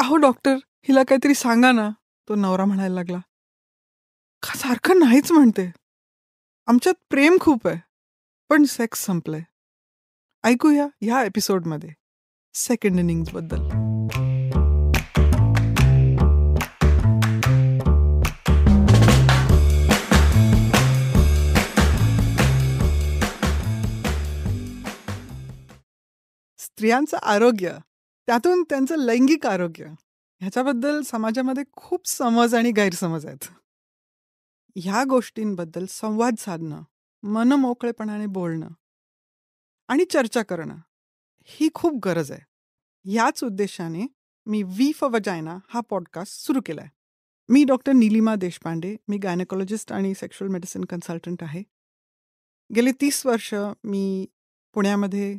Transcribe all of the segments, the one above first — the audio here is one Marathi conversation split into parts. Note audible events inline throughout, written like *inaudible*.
अहो डॉक्टर हिला काहीतरी सांगा ना तो नवरा म्हणायला लागला का सारखं नाहीच म्हणते आमच्यात प्रेम खूप आहे पण सेक्स संपलंय ऐकूया ह्या एपिसोडमध्ये सेकंड बद्दल स्त्रियांचं आरोग्य त्यातून त्यांचं लैंगिक आरोग्य ह्याच्याबद्दल समाजामध्ये खूप समज आणि गैरसमज आहेत ह्या गोष्टींबद्दल संवाद साधणं मनमोकळेपणाने बोलणं आणि चर्चा करणं ही खूप गरज आहे याच उद्देशाने मी वी फॉर वजायना हा पॉडकास्ट सुरू केला आहे मी डॉक्टर नीलिमा देशपांडे मी गायनकॉलॉजिस्ट आणि सेक्शुअल मेडिसिन कन्सल्टंट आहे गेले तीस वर्ष मी पुण्यामध्ये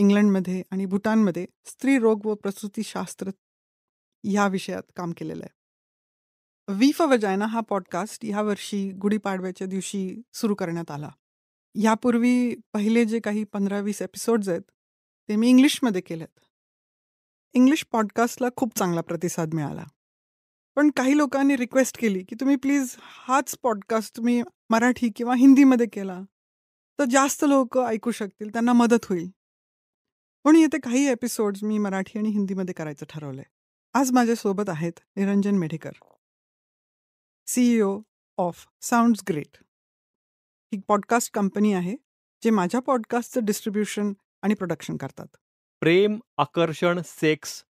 इंग्लंडमध्ये आणि भूटानमध्ये स्त्री रोग व प्रसूतीशास्त्र या विषयात काम केलेलं आहे वी वजायना हा पॉडकास्ट यावर्षी गुढीपाडव्याच्या दिवशी सुरू करण्यात आला यापूर्वी पहिले जे काही पंधरा वीस एपिसोड्स आहेत ते मी इंग्लिशमध्ये केलेत इंग्लिश पॉडकास्टला खूप चांगला प्रतिसाद मिळाला पण काही लोकांनी रिक्वेस्ट केली की तुम्ही प्लीज हाच पॉडकास्ट तुम्ही मराठी किंवा हिंदीमध्ये केला तर जास्त लोक ऐकू शकतील त्यांना मदत होईल पण येते काही एपिसोड्स मी मराठी आणि हिंदीमध्ये करायचं ठरवलंय आज माझ्यासोबत आहेत Niranjan Medhekar CEO of Sounds Great ही पॉडकास्ट कंपनी आहे जे माझ्या पॉडकास्टचं डिस्ट्रीब्युशन आणि प्रोडक्शन करतात प्रेम आकर्षण सेक्स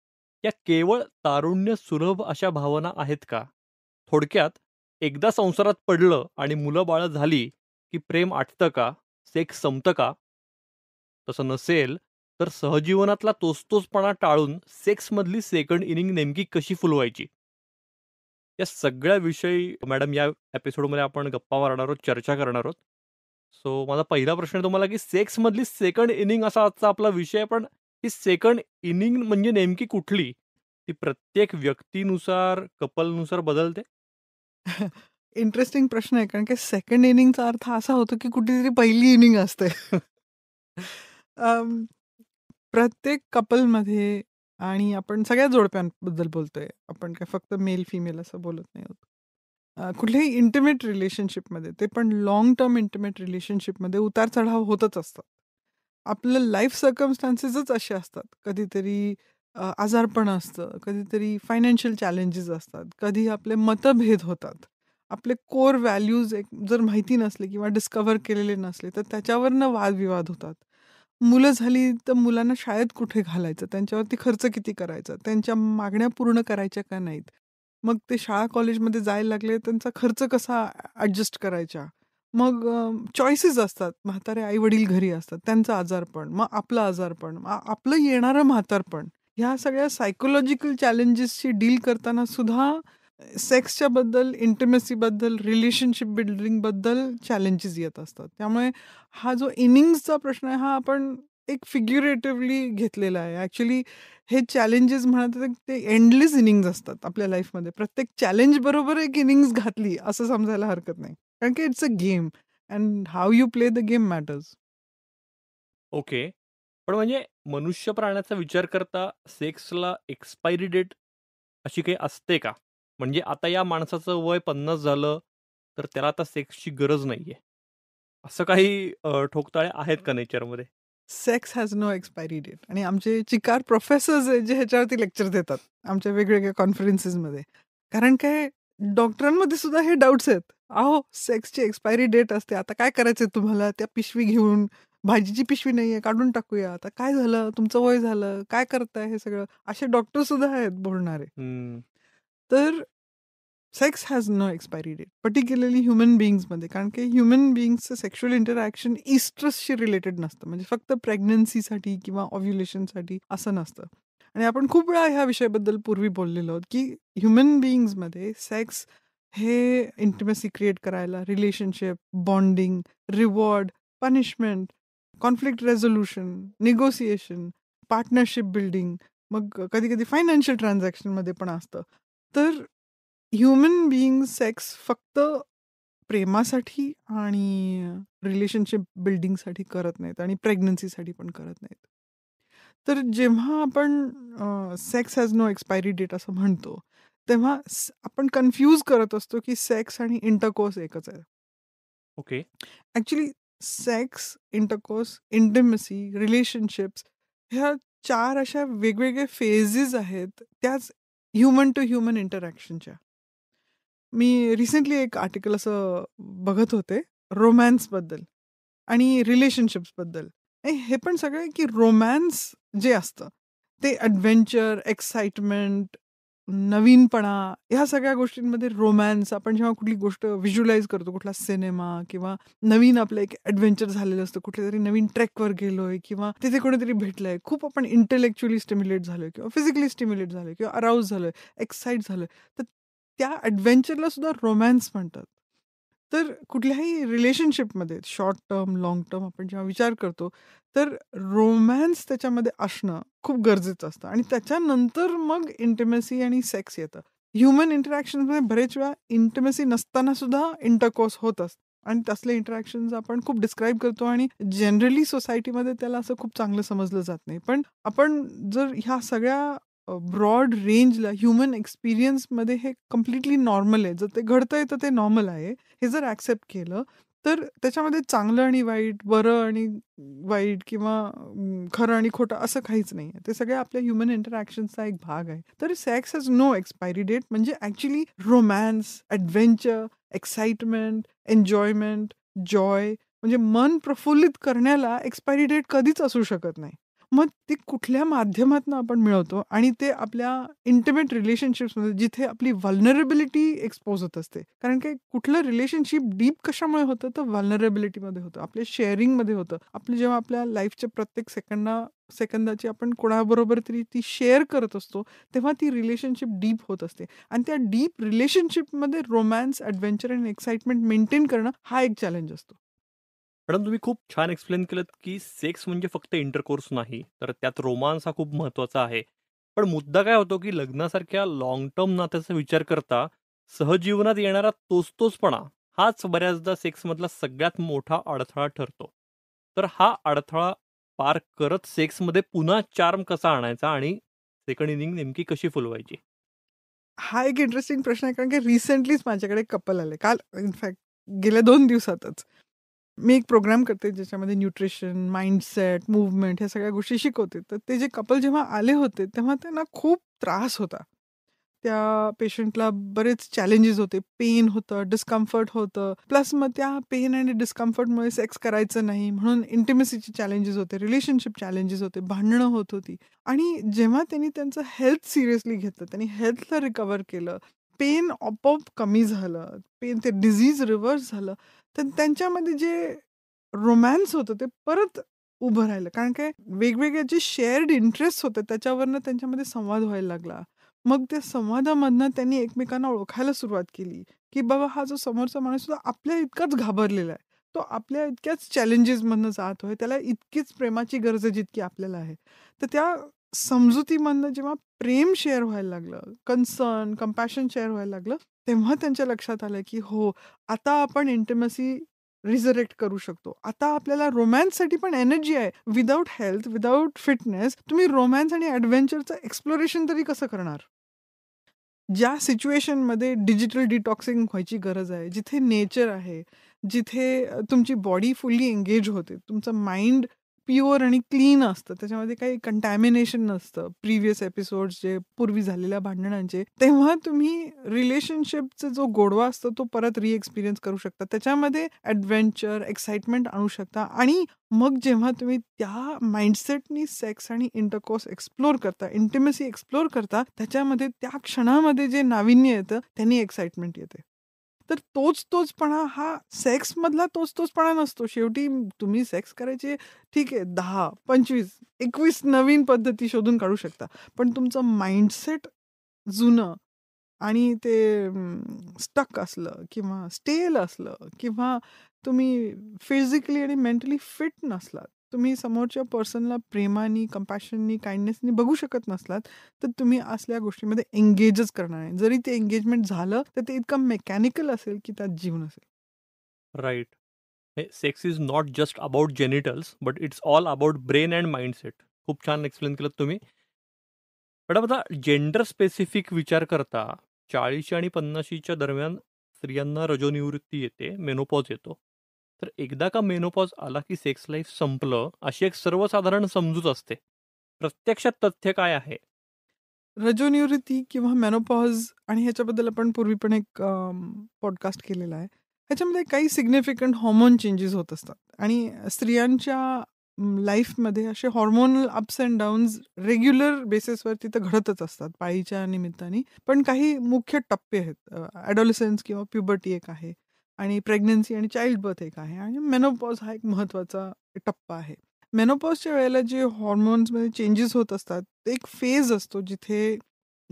या केवळ तारुण्य सुलभ अशा भावना आहेत का थोडक्यात एकदा संसारात पडलं आणि मुलं बाळं झाली की प्रेम आटतं का सेक्स संपतं का तसं नसेल तर सहजीवनातला तोचतोचपणा टाळून सेक्समधली सेकंड इनिंग नेमकी कशी फुलवायची या सगळ्या विषयी मॅडम या एपिसोडमध्ये आपण गप्पा मारणार आहोत चर्चा करणार आहोत सो माझा पहिला प्रश्न तुम्हाला की सेक्समधली सेकंड इनिंग असा आजचा आपला विषय पण ही सेकंड इनिंग म्हणजे नेमकी कुठली ती प्रत्येक व्यक्तीनुसार कपलनुसार बदलते इंटरेस्टिंग *laughs* प्रश्न आहे कारण की सेकंड इनिंगचा अर्थ असा होतो की कुठेतरी पहिली इनिंग असते *laughs* um, प्रत्येक कपलमध्ये आणि आपण सगळ्या जोडप्यांबद्दल बोलतोय आपण काय फक्त मेल फिमेल असं बोलत नाही आहोत कुठल्याही इंटिमेट रिलेशनशिपमध्ये ते पण लाँग टर्म इंटिमेट रिलेशनशिपमध्ये उतार चढाव होतच असतात. आपलं लाईफ सर्कमस्टान्सेसच असे असतात. कधीतरी आजारपण असतं, कधीतरी फायनान्शियल चॅलेंजेस असतात, कधी आपले मतभेद होतात. आपले कोर व्हॅल्यूज एक जर माहिती नसले किंवा डिस्कवर केलेले नसले, तर त्याच्यावरनं वादविवाद होतात. मुलं झाली तर मुलांना शाळेत कुठे घालायचं? त्यांच्यावरती खर्च किती करायचा? त्यांच्या मागण्या पूर्ण करायच्या का नाहीत? मग ते शाळा कॉलेजमध्ये जायला लागले, त्यांचा खर्च कसा ॲडजस्ट करायचा? मग चॉईसेस असतात. म्हातारे आई-वडील घरी असतात. त्यांचं आजारपण, मग आपलं आजारपण, मग आपलं येणारं म्हातारपण. ह्या सगळ्या सायकोलॉजिकल चॅलेंजेसशी डील करताना सुद्धा सेक्सच्या बद्दल इंटिमेसीबद्दल रिलेशनशिप बिल्डिंगबद्दल चॅलेंजेस येत असतात त्यामुळे हा जो इनिंग्सचा प्रश्न आहे हा आपण एक फिग्युरेटिव्हली घेतलेला आहे ॲक्च्युली हे चॅलेंजेस म्हणतात ते एंडलेस इनिंग्ज असतात आपल्या लाईफमध्ये प्रत्येक चॅलेंज बरोबर एक इनिंग्ज घातली असं समजायला हरकत नाही कारण की it's a game and how you play the game matters okay पण म्हणजे मनुष्य प्राण्याचा विचार करता सेक्सला एक्सपायरी डेट अशी काही असते का म्हणजे आता या माणसाचं वय पन्नास झालं, तर त्याला आता सेक्सची गरज नाहीये. असं काही ठोकताळे आहेत का नेचरमध्ये? Sex has no expiry date आणि आमचे चिकार प्रोफेसर्स आहेत जे ह्याच्यावरती लेक्चर देतात, आमच्या वेगवेगळ्या कॉन्फरन्सेसमध्ये. कारण काय डॉक्टरांमध्ये सुद्धा हे डाउट्स आहेत. अहो, सेक्सची एक्सपायरी डेट असते. आता काय करायचंय तुम्हाला? त्या पिशवी घेऊन भाजीची पिशवी नाहीये, काढून टाकूया. आता काय झालं? तुमचं वय झालं. काय करताय हे सगळं? असे डॉक्टर सुद्धा आहेत बोलणारे. तर sex has no expiry date particularly human बिईंग्समध्ये कारण की ह्युमन बिईंग्सचं सेक्शुअल इंटरॅक्शन इस्ट्रसशी रिलेटेड नसतं म्हणजे फक्त प्रेग्नन्सीसाठी किंवा ऑव्ह्युलेशनसाठी असं नसतं आणि आपण खूप वेळा ह्या विषयाबद्दल पूर्वी बोललेलो आहोत की ह्युमन बिईंग्समध्ये सेक्स हे इंटिमेसी क्रिएट करायला relationship bonding reward punishment conflict resolution negotiation partnership building मग कधी कधी फायनान्शियल ट्रान्झॅक्शनमध्ये पण असतं तर ह्युमन बिईंग सेक्स फक्त प्रेमासाठी आणि रिलेशनशिप बिल्डिंगसाठी करत नाहीत आणि प्रेग्नन्सीसाठी पण करत नाहीत तर जेव्हा आपण sex has no expiry date असं म्हणतो तेव्हा आपण कन्फ्यूज करत असतो की सेक्स आणि इंटरकोर्स एकच आहे okay actually sex intercourse intimacy relationships ह्या चार अशा वेगवेगळे फेजेस आहेत त्याच ह्युमन टू ह्युमन इंटरॅक्शनच्या मी रिसेंटली एक आर्टिकल असं बघत होते रोमॅन्सबद्दल आणि रिलेशनशिप्सबद्दल हे पण सगळं की रोमॅन्स जे असतं ते ॲडव्हेंचर एक्साइटमेंट नवीनपणा ह्या सगळ्या गोष्टींमध्ये रोमॅन्स आपण जेव्हा कुठली गोष्ट व्हिज्युलाइज करतो कुठला सिनेमा किंवा नवीन आपलं एक ॲडव्हेंचर झालेलं असतं कुठल्या तरी नवीन ट्रॅकवर गेलोय किंवा तिथे कोणीतरी भेटलंय खूप आपण इंटेलेक्च्युअली स्टिम्युलेट झालोय किंवा फिजिकली स्टिम्युलेट झालोय किंवा अराऊज झालोय एक्साईट झालोय तर त्या ॲडव्हेंचरला सुद्धा रोमॅन्स म्हणतात तर कुठल्याही रिलेशनशिपमध्ये शॉर्ट टर्म लाँग टर्म आपण जेव्हा विचार करतो तर रोमॅन्स त्याच्यामध्ये असणं खूप गरजेचं असतं आणि त्याच्यानंतर मग इंटिमेसी आणि सेक्स येतं ह्युमन इंटरॅक्शनमध्ये बरेच वेळा इंटिमेसी नसताना सुद्धा इंटरकोर्स होत असतं आणि तसले इंटरॅक्शन आपण खूप डिस्क्राईब करतो आणि जनरली सोसायटीमध्ये त्याला असं खूप चांगलं समजलं जात नाही पण आपण जर ह्या सगळ्या ब्रॉड रेंजला ह्युमन एक्सपिरियन्समध्ये हे कम्प्लिटली नॉर्मल आहे जर ते घडतं आहे तर ते नॉर्मल आहे हे जर ॲक्सेप्ट केलं तर त्याच्यामध्ये चांगलं आणि वाईट बरं आणि वाईट किंवा खरं आणि खोटं असं काहीच नाही आहे ते सगळे आपल्या ह्युमन इंटरॅक्शनचा एक भाग आहे तर sex has no expiry date म्हणजे actually romance adventure excitement enjoyment joy म्हणजे मन प्रफुल्लित करण्याला एक्सपायरी डेट कधीच असू शकत नाही मग ते कुठल्या माध्यमातून आपण मिळवतो आणि ते आपल्या इंटिमेट रिलेशनशिप्समध्ये जिथे आपली व्हल्नरेबिलिटी एक्सपोज होत असते कारण की कुठलं रिलेशनशिप डीप कशामुळे होतं तर व्हल्नरेबिलिटीमध्ये होतं आपल्या शेअरिंगमध्ये होतं आपलं जेव्हा आपल्या लाईफच्या प्रत्येक सेकंडा सेकंदाची आपण कोणाबरोबर तरी ती शेअर करत असतो तेव्हा ती रिलेशनशिप डीप होत असते आणि त्या डीप रिलेशनशिपमध्ये romance adventure and excitement maintain करणं हा एक चॅलेंज असतो मॅडम तुम्ही खूप छान एक्सप्लेन केलं की सेक्स म्हणजे फक्त इंटरकोर्स नाही तर त्यात रोमांस हा खूप महत्वाचा आहे पण मुद्दा काय होतो की लग्नासारख्या लॉंग टर्म नात्याचा विचार करता सहजीवनात येणारा तोचतोचपणा हाच बऱ्याचदा मधला सगळ्यात मोठा अडथळा ठरतो तर हा अडथळा पार करत सेक्समध्ये पुन्हा चार्म कसा आणायचा आणि सेकंड इनिंग नेमकी कशी फुलवायची हा एक इंटरेस्टिंग प्रश्न आहे कारण की रिसेंटलीच माझ्याकडे कपल आले काल इनफॅक्ट गेल्या दोन दिवसातच मी एक प्रोग्राम करते ज्याच्यामध्ये न्यूट्रिशन माइंडसेट मुवमेंट ह्या सगळ्या गोष्टी शिकवते तर ते जे कपल जेव्हा आले होते तेव्हा त्यांना खूप त्रास होता त्या पेशंटला बरेच चॅलेंजेस होते पेन होतं डिस्कम्फर्ट होतं प्लस मग त्या पेन आणि डिस्कम्फर्टमुळे सेक्स करायचं नाही म्हणून इंटिमेसीचे चॅलेंजेस होते रिलेशनशिप चॅलेंजेस होते भांडणं होत होती आणि जेव्हा त्यांनी त्यांचं हेल्थ सिरियसली घेतलं त्यांनी हेल्थला रिकवर केलं पेन आपोआप कमी झालं पेन ते डिझीज रिव्हर्स झालं तर त्यांच्यामध्ये जे रोमॅन्स होतं ते परत उभं राहिलं कारण काय वेगवेगळे जे शेअर्ड इंटरेस्ट होते त्याच्यावरनं त्यांच्यामध्ये संवाद व्हायला लागला मग त्या संवादामधनं त्यांनी एकमेकांना ओळखायला सुरुवात केली की बाबा हा जो समोरचा माणूस सुद्धा आपल्या इतकाच घाबरलेला आहे तो आपल्या इतक्याच चॅलेंजेसमधनं जात आहे त्याला इतकीच प्रेमाची गरज जितकी आपल्याला आहे तर त्या समजुतीमधनं जेव्हा प्रेम शेअर व्हायला लागलं कन्सर्न कंपॅशन शेअर व्हायला लागलं तेव्हा त्यांच्या लक्षात आलं की हो आता आपण इंटिमसी रिझरेक्ट करू शकतो आता आपल्याला रोमॅन्ससाठी पण एनर्जी आहे विदाऊट हेल्थ विदाउट फिटनेस तुम्ही रोमॅन्स आणि ॲडव्हेंचरचं एक्सप्लोरेशन तरी कसं करणार ज्या सिच्युएशनमध्ये डिजिटल डिटॉक्सिंग व्हायची गरज आहे जिथे नेचर आहे जिथे तुमची बॉडी फुल्ली एंगेज होते तुमचं माइंड प्युअर आणि क्लीन असतं त्याच्यामध्ये काही कंटॅमिनेशन नसतं प्रिव्हियस एपिसोड जे पूर्वी झालेल्या भांडणांचे तेव्हा तुम्ही रिलेशनशिपचा जो गोडवा असतो तो परत रिएक्सपिरियन्स करू शकता त्याच्यामध्ये ऍडव्हेंचर एक्साइटमेंट आणू शकता आणि मग जेव्हा तुम्ही त्या माइंडसेटनी सेक्स आणि इंटरकोर्स एक्सप्लोर करता इंटिमेसी एक्सप्लोर करता त्याच्यामध्ये त्या क्षणामध्ये जे नाविन्य येतं त्यांनी एक्साइटमेंट येते तर तोच तोचपणा हा सेक्स सेक्समधला तोच तोचपणा नसतो शेवटी तुम्ही सेक्स करायचे ठीक आहे दहा पंचवीस एकवीस नवीन पद्धती शोधून काढू शकता पण तुमचं माइंडसेट जुनं आणि ते स्टक असलं किंवा स्टेल असलं किंवा तुम्ही फिजिकली आणि मेंटली फिट नसलात तुम्ही समोरच्या पर्सनला प्रेमानी कंपॅशननी काइंडनेसनी बघू शकत नसलात तर तुम्ही असल्या गोष्टीमध्ये एंगेजच करणार नाही जरी ते एंगेजमेंट झालं तर ते इतकं मेकॅनिकल असेल की त्यात जीवन असेल right sex is not just about genitals but it's all about brain and mindset खूप छान एक्सप्लेन केलं तुम्ही मॅडम आता जेंडर स्पेसिफिक विचार करता चाळीसशे आणि पन्नाशीच्या दरम्यान स्त्रियांना रजोनिवृत्ती येते मेनोपॉज येतो तर एकदा का मेनोपॉज आला की सेक्स लाईफ संपलं अशी एक सर्वसाधारण समजूत असते प्रत्यक्षात तथ्य काय आहे रजोनिवृत्ती किंवा मेनोपॉज आणि ह्याच्याबद्दल आपण पूर्वी पण एक पॉडकास्ट केलेला आहे ह्याच्यामध्ये काही सिग्निफिकंट हॉर्मोन चेंजेस होत असतात आणि स्त्रियांच्या लाईफमध्ये असे hormonal ups and downs regular बेसिसवर तर घडतच असतात पाळीच्या निमित्ताने पण काही मुख्य टप्पे आहेत ॲडॉलिसन्स किंवा प्युबर्टी एक आहे आणि प्रेग्नन्सी आणि चाइल्ड बर्थ एक आहे आणि मेनोपॉज हा एक महत्त्वाचा टप्पा आहे मेनोपॉजच्या वेळेला जे हॉर्मोन्समध्ये चेंजेस होत असतात ते एक फेज असतो जिथे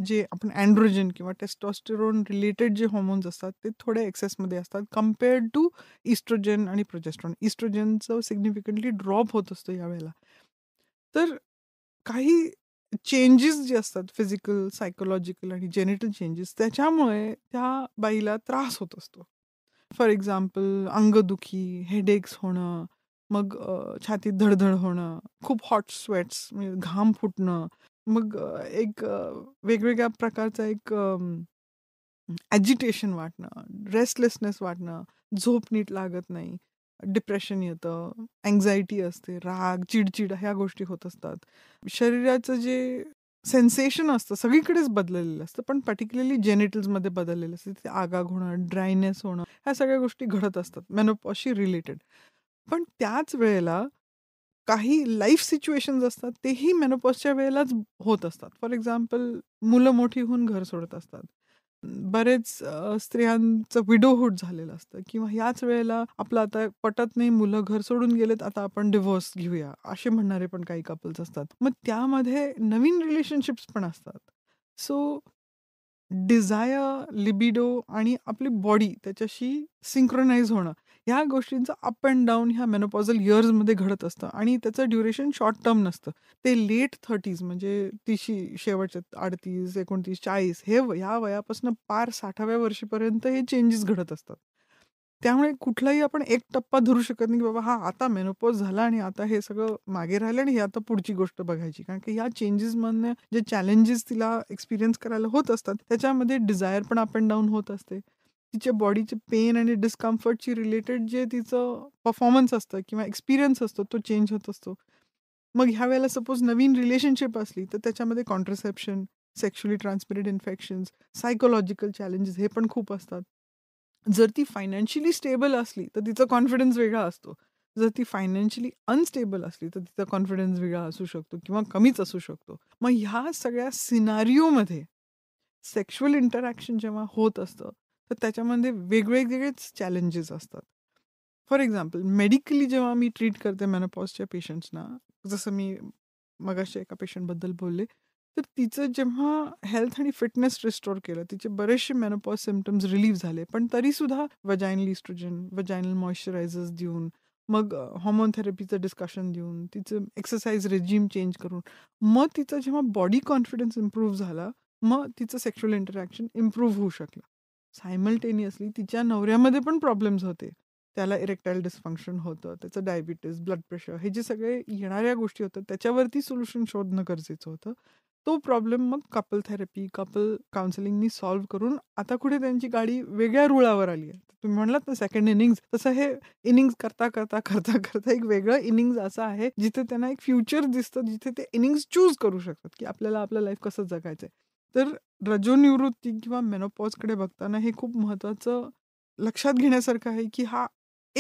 जे आपण अँड्रोजन किंवा टेस्टॉस्टेरोन रिलेटेड जे हॉर्मोन्स असतात ते थोड्या एक्सेसमध्ये असतात कम्पेअर्ड टू इस्ट्रोजन आणि प्रोजेस्ट्रॉन इस्ट्रोजनचं सिग्निफिकंटली ड्रॉप होत असतो यावेळेला तर काही चेंजेस जे असतात फिजिकल सायकोलॉजिकल आणि जेनेटल चेंजेस त्याच्यामुळे त्या बाईला त्रास होत असतो फॉर एक्झाम्पल अंगदुखी हेडेक्स होणं मग छातीत धडधड होणं खूप हॉट स्वेट्स म्हणजे घाम फुटणं मग एक वेगवेगळ्या प्रकारचा एक ॲजिटेशन वाटणं रेस्टलेसनेस वाटणं झोप नीट लागत नाही डिप्रेशन येतं अँझायटी असते राग चिडचिड ह्या गोष्टी होत असतात शरीराचं जे सेन्सेशन असतं सगळीकडेच बदललेलं असतं पण पर्टिक्युलरली जेनेटल्समध्ये बदललेलं असतं तिथे आगाग होणं ड्रायनेस होणं ह्या सगळ्या गोष्टी घडत असतात मेनोपॉशी रिलेटेड पण त्याच वेळेला काही लाईफ सिच्युएशन्स असतात तेही मेनोपॉसच्या वेळेलाच होत असतात फॉर एक्झाम्पल मुलं मोठी होऊन घर सोडत असतात बरेच स्त्रियांचं विडोहूड झालेलं असतं किंवा ह्याच वेळेला आपलं आता पटत नाही मुलं घर सोडून गेलेत आता आपण डिव्होर्स घेऊया असे म्हणणारे पण काही कपल्स असतात मग त्यामध्ये नवीन रिलेशनशिप्स पण असतात सो डिझायर लिबिडो आणि आपली बॉडी त्याच्याशी सिंक्रोनाइज होणं ह्या गोष्टींचं अप अँड डाऊन ह्या मेनोपॉझल इयर्समध्ये घडत असतं आणि त्याचं ड्युरेशन शॉर्ट टर्म नसतं ते लेट थर्टीज म्हणजे तिशी शेवटचे अडतीस एकोणतीस चाळीस हे ह्या वयापासून पार साठाव्या वर्षीपर्यंत हे चेंजेस घडत असतात त्यामुळे कुठलाही आपण एक टप्पा धरू शकत नाही की बाबा हा आता मेनोपॉज झाला आणि आता हे सगळं मागे राहिलं आणि हे आता पुढची गोष्ट बघायची कारण की ह्या चेंजेसमधनं जे चॅलेंजेस तिला एक्सपिरियन्स करायला होत असतात त्याच्यामध्ये डिझायर पण अप अँड डाऊन होत असते तिच्या बॉडीचे पेन आणि डिस्कम्फर्टची रिलेटेड जे तिचं परफॉर्मन्स असतं किंवा एक्सपिरियन्स असतो तो चेंज होत असतो मग ह्या वेळेला सपोज नवीन रिलेशनशिप असली तर त्याच्यामध्ये contraception sexually transmitted infections psychological challenges हे पण खूप असतात जर ती फायनान्शियली स्टेबल असली तर तिचा कॉन्फिडन्स वेगळा असतो जर ती फायनान्शियली अनस्टेबल असली तर तिचा कॉन्फिडन्स वेगळा असू शकतो किंवा कमीच असू शकतो मग ह्या सगळ्या सिनारिओमध्ये सेक्शुअल इंटरॅक्शन जेव्हा होत असतं तर त्याच्यामध्ये वेगवेगळेच चॅलेंजेस असतात फॉर एक्झाम्पल मेडिकली जेव्हा मी ट्रीट करते मेनोपॉजच्या पेशंट्सना जसं मी मगाशी एका पेशंटबद्दल बोलले तर तिचं जेव्हा हेल्थ आणि फिटनेस रिस्टोर केलं तिचे बरेचसे मेनोपॉज सिमटम्स रिलीव्ह झाले पण तरीसुद्धा वजायनल इस्ट्रोजन वजायनल मॉइश्चरायझर्स देऊन मग हॉर्मोन थेरपीचं डिस्कशन देऊन तिचं एक्सरसाइज रेजिम चेंज करून मग तिचा जेव्हा बॉडी कॉन्फिडन्स इम्प्रूव्ह झाला मग तिचं सेक्शुअल इंटरॅक्शन इम्प्रूव्ह होऊ शकलं सायमल्टेनियसली तिच्या नवऱ्यामध्ये पण प्रॉब्लेम्स होते त्याला इरेक्टाईल डिस्फंक्शन होतं त्याचं डायबिटीज ब्लड प्रेशर हे जे सगळे येणाऱ्या गोष्टी होतात त्याच्यावरती सोल्युशन शोधणं गरजेचं होतं तो प्रॉब्लेम मग कपल थेरपी कपल काउन्सिलिंगनी सॉल्व्ह करून आता कुठे त्यांची गाडी वेगळ्या रुळावर आली आहे तुम्ही म्हणलात ना सेकंड इनिंग्स तसं हे इनिंग्स करता करता करता करता एक वेगळं इनिंग्स असं आहे जिथे त्यांना एक फ्युचर दिसतं जिथे ते इनिंग्स चूज करू शकतात की आपल्याला आपलं लाईफ कसं जगायचं आहे तर रजोनिवृत्ती किंवा मेनोपॉजकडे बघताना हे खूप महत्वाचं लक्षात घेण्यासारखं आहे की हा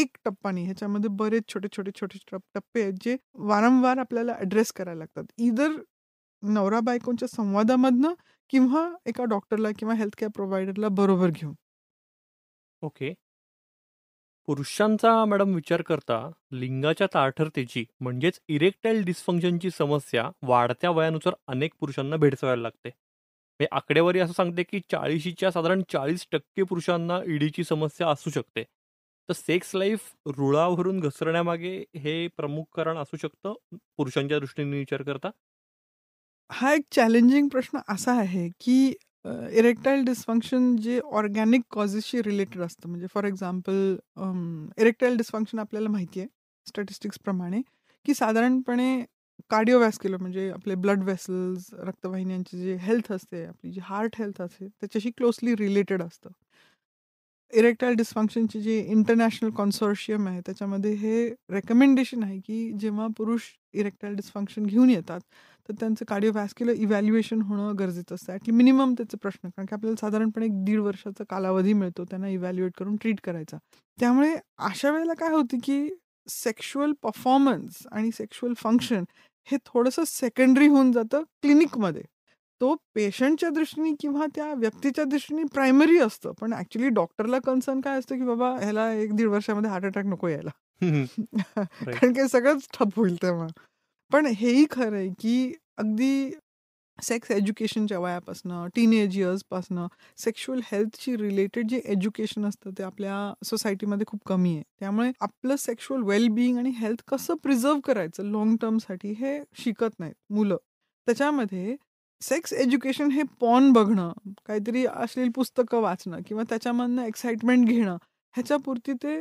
एक टप्पा नाही ह्याच्यामध्ये बरेच छोटे छोटे छोटे टप्पे आहेत जे वारंवार आपल्याला ॲड्रेस करायला लागतात इदर नवरा बायकोंच्या संवादामधनं किंवा एका डॉक्टरला किंवा हेल्थ केअर प्रोव्हायडरला बरोबर घेऊन ओके पुरुषांचा मॅडम विचार करता लिंगाच्या ताठरतेची म्हणजेच इरेक्टाईल डिस्फंक्शनची समस्या वाढत्या वयानुसार अनेक पुरुषांना भेडसावायला लागते म्हणजे आकडेवारी असं सांगते की चाळीशीच्या साधारण चाळीस टक्के पुरुषांना ईडीची समस्या असू शकते. तर सेक्स लाईफ रुळावरून घसरण्यामागे हे प्रमुख कारण असू शकतं पुरुषांच्या दृष्टीने विचार करता? हा एक चॅलेंजिंग प्रश्न असा आहे, की इरेक्टाईल डिसफंक्शन जे ऑर्गॅनिक कॉजेसशी रिलेटेड असतं. म्हणजे फॉर एक्झाम्पल इरेक्टाईल डिसफंक्शन आपल्याला माहिती आहे स्टॅटिस्टिक्सप्रमाणे, की साधारणपणे कार्डिओवॅस्क्युलर म्हणजे आपले ब्लड वेसल्स रक्तवाहिन्यांची जे हेल्थ असते आपली जी हार्ट हेल्थ असते त्याच्याशी क्लोजली रिलेटेड असतं इरेक्टाईल डिस्फंक्शनची जी इंटरनॅशनल कॉन्सोर्शियम आहे त्याच्यामध्ये हे रेकमेंडेशन आहे की जेव्हा पुरुष इरेक्टाईल डिस्फंक्शन घेऊन येतात तर त्यांचं कार्डिओवॅस्क्युलर इव्हॅल्युएशन होणं गरजेचं असतं ॲटली मिनिमम त्याचे प्रश्न कारण की आपल्याला साधारणपणे एक दीड वर्षाचा कालावधी मिळतो त्यांना इव्हॅल्युएट करून ट्रीट करायचा त्यामुळे अशा वेळेला काय होतं की सेक्शुअल परफॉर्मन्स आणि सेक्शुअल फंक्शन हे थोडंसं सेकंडरी होऊन जातं क्लिनिकमध्ये तो पेशंटच्या दृष्टीने किंवा त्या व्यक्तीच्या दृष्टीने प्रायमरी असतं पण ऍक्च्युली डॉक्टरला कन्सर्न काय असतं की बाबा ह्याला एक दीड वर्षामध्ये हार्ट अटॅक नको यायला *laughs* *laughs* कारण की सगळंच ठप होईल तेव्हा पण हेही खरं आहे की अगदी सेक्स एज्युकेशनच्या वयापासनं टीनेज इयर्सपासनं सेक्शुअल हेल्थशी रिलेटेड जे एज्युकेशन असतं ते आपल्या सोसायटीमध्ये खूप कमी आहे त्यामुळे आपलं सेक्शुअल वेलबिईंग आणि हेल्थ कसं प्रिझर्व करायचं लॉंग टर्मसाठी हे शिकत नाहीत मुलं त्याच्यामध्ये सेक्स एज्युकेशन हे पॉन बघणं काहीतरी असलेली पुस्तकं वाचणं किंवा त्याच्यामधनं एक्साइटमेंट घेणं ह्याच्यापुरती ते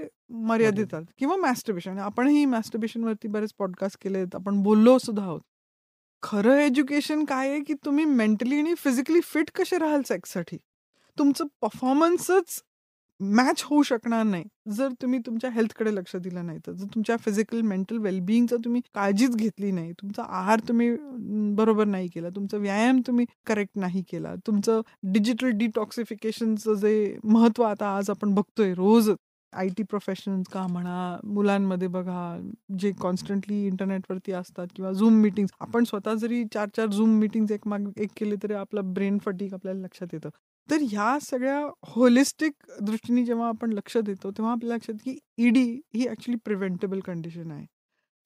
मर्यादित किंवा मॅस्टर्बेशन आपणही मॅस्टर्बेशनवरती बरेच पॉडकास्ट केलेत आपण बोललो सुद्धा आहोत खरं एज्युकेशन काय आहे की तुम्ही मेंटली आणि फिजिकली फिट कसे राहाल सेक्ससाठी तुमचं परफॉर्मन्सच मॅच होऊ शकणार नाही जर तुम्ही तुमच्या हेल्थकडे लक्ष दिलं नाही तर जर तुमच्या फिजिकल मेंटल वेलबिईंगचं तुम्ही काळजीच घेतली नाही तुमचा आहार तुम्ही बरोबर नाही केला तुमचा व्यायाम तुम्ही करेक्ट नाही केला तुमचं डिजिटल डिटॉक्सिफिकेशनचं जे महत्त्व आता आज आपण बघतोय रोजच आय टी प्रोफेशनल्स का म्हणा मुलांमध्ये बघा जे कॉन्स्टंटली इंटरनेटवरती असतात किंवा झूम मिटिंग आपण स्वतः जरी चार चार झूम मिटिंग एक माग एक केले तरी आपला ब्रेन फटीक आपल्याला लक्षात येतं तर ह्या सगळ्या होलिस्टिक दृष्टीने जेव्हा आपण लक्ष देतो तेव्हा आपल्या लक्षात की ईडी e ही ॲक्च्युली प्रिव्हेंटेबल कंडिशन आहे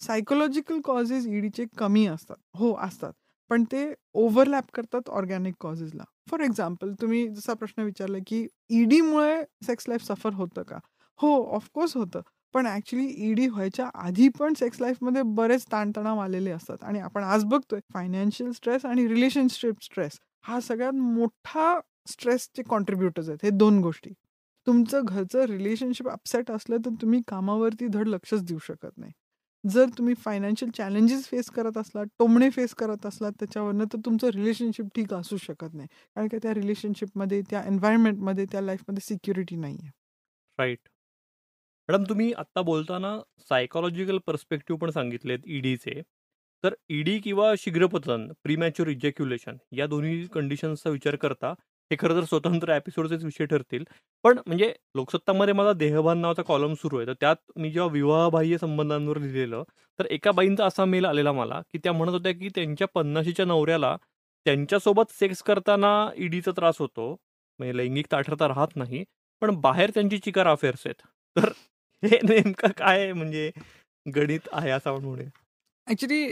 सायकोलॉजिकल कॉजेस ईडीचे कमी असतात हो असतात पण ते ओव्हरलॅप करतात ऑर्गॅनिक कॉजेसला फॉर एक्झाम्पल तुम्ही जसा प्रश्न विचारला की ईडीमुळे सेक्स लाईफ सफर होतं का हो ऑफकोर्स होतं. पण ॲक्च्युली ईडी e व्हायच्या आधी पण सेक्स लाईफमध्ये बरेच ताणतणाव आलेले असतात आणि आपण आज बघतोय फायनान्शियल स्ट्रेस आणि रिलेशनशिप स्ट्रेस हा सगळ्यात मोठा स्ट्रेसचे कॉन्ट्रीब्युटर्स आहेत हे दोन गोष्टी. तुमचं घरचं रिलेशनशिप अपसेट असलं तर तुम्ही कामावरती धड लक्षच देऊ शकत नाही. जर तुम्ही फायनान्शियल चॅलेंजेस फेस करत असलात, टोमणे फेस करत असलात त्याच्यावरनं तर तुमचं रिलेशनशिप ठीक असू शकत नाही. कारण की त्या रिलेशनशिपमध्ये, त्या एन्व्हायरमेंटमध्ये त्या लाईफमध्ये सिक्युरिटी नाहीये. राईट मॅडम तुम्ही आत्ता बोलताना सायकोलॉजिकल पर्स्पेक्टिव्ह पण सांगितलेत ईडीचे e तर ईडी e किंवा शीघ्रपतन प्रीमॅच्युअर इजेक्युलेशन या दोन्ही कंडिशन्सचा विचार करता हे खरं तर स्वतंत्र एपिसोडचेच विषय ठरतील पण म्हणजे लोकसत्तामध्ये मला देहभान नावाचा कॉलम सुरू आहे तर त्यात मी जेव्हा विवाहबाह्य संबंधांवर लिहिलेलं तर एका बाईंचा असा मेल आलेला मला की त्या म्हणत होत्या की त्यांच्या पन्नाशीच्या नवऱ्याला त्यांच्यासोबत सेक्स करताना ईडीचा e त्रास होतो म्हणजे लैंगिक ताठरता राहत नाही पण बाहेर त्यांची चिकार अफेअर्स आहेत तर *laughs* हे नेमकं काय म्हणजे गणित आहे असं म्हणूया ऍक्च्युली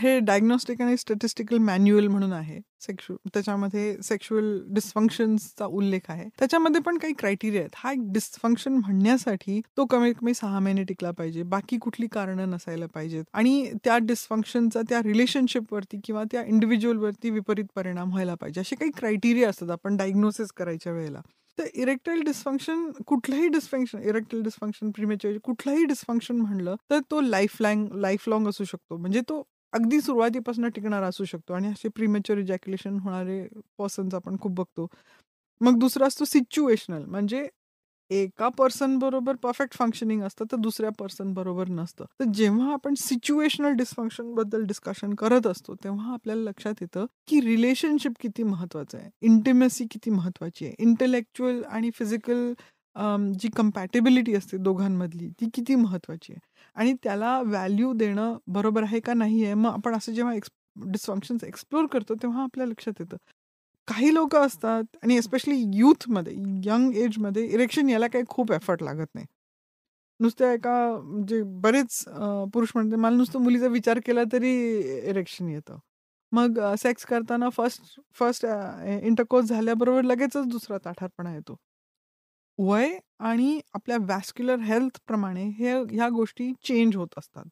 हे डायग्नॉस्टिक आणि स्टॅटिस्टिकल मॅन्युअल म्हणून आहे सेक्शुअल त्याच्यामध्ये सेक्शुअल डिस्फंक्शन्सचा उल्लेख आहे त्याच्यामध्ये पण काही क्रायटेरिया आहेत हा एक डिस्फंक्शन म्हणण्यासाठी तो कमीत कमी सहा महिने टिकला पाहिजे बाकी कुठली कारणं नसायला पाहिजेत आणि त्या डिस्फंक्शनचा त्या रिलेशनशिपवरती किंवा त्या इंडिव्हिज्युअलवरती विपरीत परिणाम व्हायला पाहिजे असे काही क्रायटेरिया असतात आपण डायग्नोसिस करायच्या वेळेला तर इरेक्टाईल डिस्फंक्शन कुठलंही डिस्फंक्शन इरेक्टाईल डिस्फंक्शन प्रीमेच्युअर कुठलाही डिस्फंक्शन म्हणलं तर तो लाईफ लँग लाईफ लाँग असू शकतो म्हणजे तो अगदी सुरुवातीपासून टिकणारा असू शकतो आणि असे प्रीमेच्युअर इजॅक्युलेशन होणारे पर्सन्स आपण खूप बघतो मग दुसरा असतो सिच्युएशनल म्हणजे एका पर्सन बरोबर परफेक्ट फंक्शनिंग असतं तर दुसऱ्या पर्सन बरोबर नसतं तर जेव्हा आपण सिच्युएशनल डिस्फंक्शन बद्दल डिस्कशन करत असतो तेव्हा आपल्याला लक्षात येतं की रिलेशनशिप किती महत्वाचं आहे इंटिमेसी किती महत्वाची आहे इंटलेक्च्युअल आणि फिजिकल जी कम्पॅटेबिलिटी असते दोघांमधली ती किती महत्वाची आहे आणि त्याला व्हॅल्यू देणं बरोबर आहे का नाही आहे मग आपण असं जेव्हा एक्स डिस्फंक्शन्स एक्सप्लोर करतो तेव्हा आपल्या लक्षात येतं काही लोक असतात आणि एस्पेशली यूथमध्ये यंग एजमध्ये इरेक्शन यायला काही खूप एफर्ट लागत नाही नुसत्या एका म्हणजे बरेच पुरुष म्हणते मला नुसतं मुलीचा विचार केला तरी इरेक्शन येतं मग सेक्स करताना फर्स्ट फर्स्ट इंटरकोर्स झाल्याबरोबर लगेचच दुसरा ताठारपणा येतो वय आणि आपल्या वॅस्क्युलर हेल्थप्रमाणे हे ह्या गोष्टी चेंज होत असतात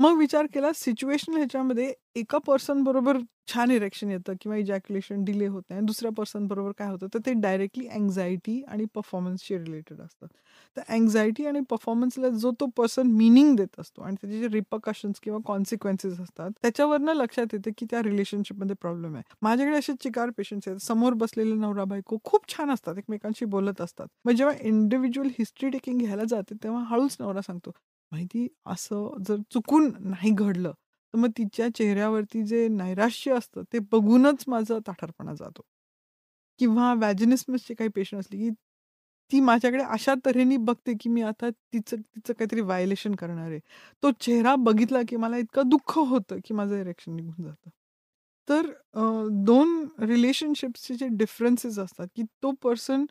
मग विचार केला सिच्युएशन ह्याच्यामध्ये एका पर्सन बरोबर छान इरेक्शन येतं किंवा इजॅक्युलेशन डिले होते आणि दुसऱ्या पर्सन बरोबर काय होतं तर ते डायरेक्टली अँझायटी आणि परफॉर्मन्सशी रिलेटेड असतात तर अँझायटी आणि परफॉर्मन्सला जो तो पर्सन मिनिंग देत असतो आणि त्याचे जे रिपकशन्स किंवा कॉन्सिक्वेन्सेस असतात त्याच्यावरनं लक्षात येते की त्या रिलेशनशिपमध्ये प्रॉब्लेम आहे माझ्याकडे असे चिकार पेशंट्स आहेत समोर बसलेले नवरा बायको खूप छान असतात एकमेकांशी बोलत असतात मग जेव्हा इंडिव्हिज्युअल हिस्ट्री टेकिंग घ्यायला जाते तेव्हा हळूच नवरा सांगतो माहिती असं जर चुकून नाही घडलं तर मग तिच्या चेहऱ्यावरती जे नैराश्य असतं ते बघूनच माझं ताठारपणा जातो किंवा वॅजनिसमसचे काही पेशंट असले की ती माझ्याकडे अशा तऱ्हेने बघते की मी आता तिचं तिचं काहीतरी व्हायलेशन करणार आहे तो चेहरा बघितला की मला इतकं दुःख होतं की माझं इरेक्शन निघून जातं तर दोन रिलेशनशिप्सचे जे डिफरन्सेस असतात की तो पर्सन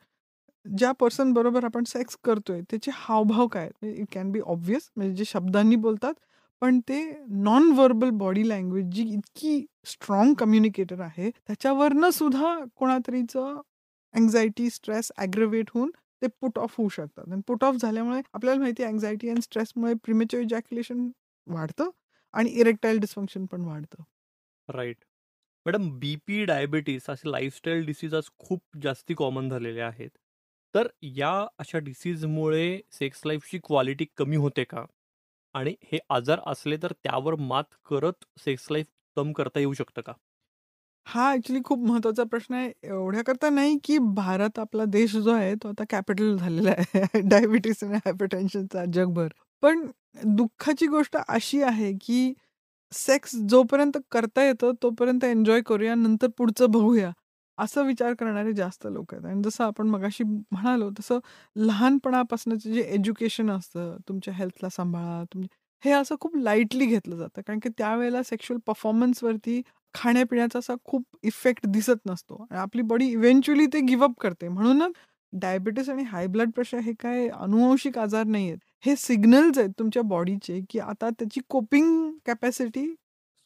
ज्या पर्सन बरोबर आपण सेक्स करतोय त्याचे हावभाव काय इट कॅन बी ऑब्विस म्हणजे जे शब्दांनी बोलतात पण ते नॉन व्हर्बल बॉडी लँग्वेज जी इतकी स्ट्रॉंग कम्युनिकेटर आहे त्याच्यावरनं सुद्धा कोणातरीचं अँझायटी स्ट्रेस ऍग्रेवेट होऊन ते पुट ऑफ होऊ शकतात आणि पुट ऑफ झाल्यामुळे आपल्याला माहिती आहे अँझायटी अँड स्ट्रेसमुळे प्रिमेच्युअर जॅक्युलेशन वाढतं आणि इरेक्टाईल डिस्फंक्शन पण वाढतं राईट मॅडम बीपी डायबिटीस असे लाईफस्टाईल डिसीज खूप जास्ती कॉमन झालेले आहेत तर या अशा डिसीजमुळे सेक्स लाईफची क्वालिटी कमी होते का? आणि हे आजार असले तर त्यावर मात करत सेक्स लाईफ कम करता येऊ शकतं का? हा ॲक्च्युली खूप महत्त्वाचा प्रश्न आहे. एवढ्याकरता नाही, की भारत आपला देश जो आहे तो आता कॅपिटल झालेला आहे *laughs* डायबिटीस आणि हायपरटेन्शनचा जगभर. पण दुःखाची गोष्ट अशी आहे, की सेक्स जोपर्यंत करता येतं तोपर्यंत एन्जॉय करूया, नंतर पुढचं बघूया. असं विचार करणारे जास्त लोक आहेत आणि जसं आपण मगाशी म्हणालो तसं लहानपणापासूनचं जे एज्युकेशन असतं तुमच्या हेल्थला सांभाळा तुमच्या हे असं खूप लाईटली घेतलं जातं कारण की त्यावेळेला सेक्शुअल परफॉर्मन्सवरती खाण्यापिण्याचा असा खूप इफेक्ट दिसत नसतो आणि आपली बॉडी इव्हेंच्युअली ते गिवअप करते म्हणूनच डायबिटीस आणि हाय ब्लड प्रेशर हे काय अनुवंशिक आजार नाही आहेत हे सिग्नल्स आहेत तुमच्या बॉडीचे की आता त्याची कोपिंग कॅपॅसिटी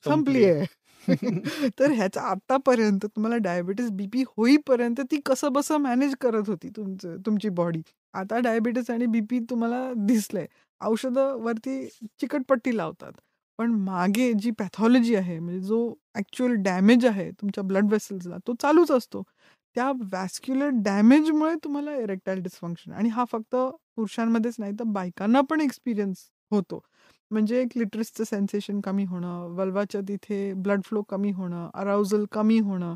संपली आहे *laughs* तर ह्याचा आतापर्यंत तुम्हाला डायबिटीस बीपी होईपर्यंत ती कसं बसं मॅनेज करत होती तुमचं तुमची बॉडी आता डायबिटीस आणि बीपी तुम्हाला दिसलंय औषधं वरती चिकटपट्टी लावतात पण मागे जी पॅथॉलॉजी आहे म्हणजे जो ॲक्च्युअल डॅमेज आहे तुमच्या ब्लड वेसल्सला तो चालूच असतो त्या वॅस्क्युलर डॅमेजमुळे तुम्हाला इरेक्टाईल डिस्फंक्शन आणि हा फक्त पुरुषांमध्येच नाही तर बायकांना पण एक्सपिरियन्स होतो म्हणजे एक लिटरसचं सेन्सेशन कमी होणं वल्वाच्या तिथे ब्लड फ्लो कमी होणं अराउजल कमी होणं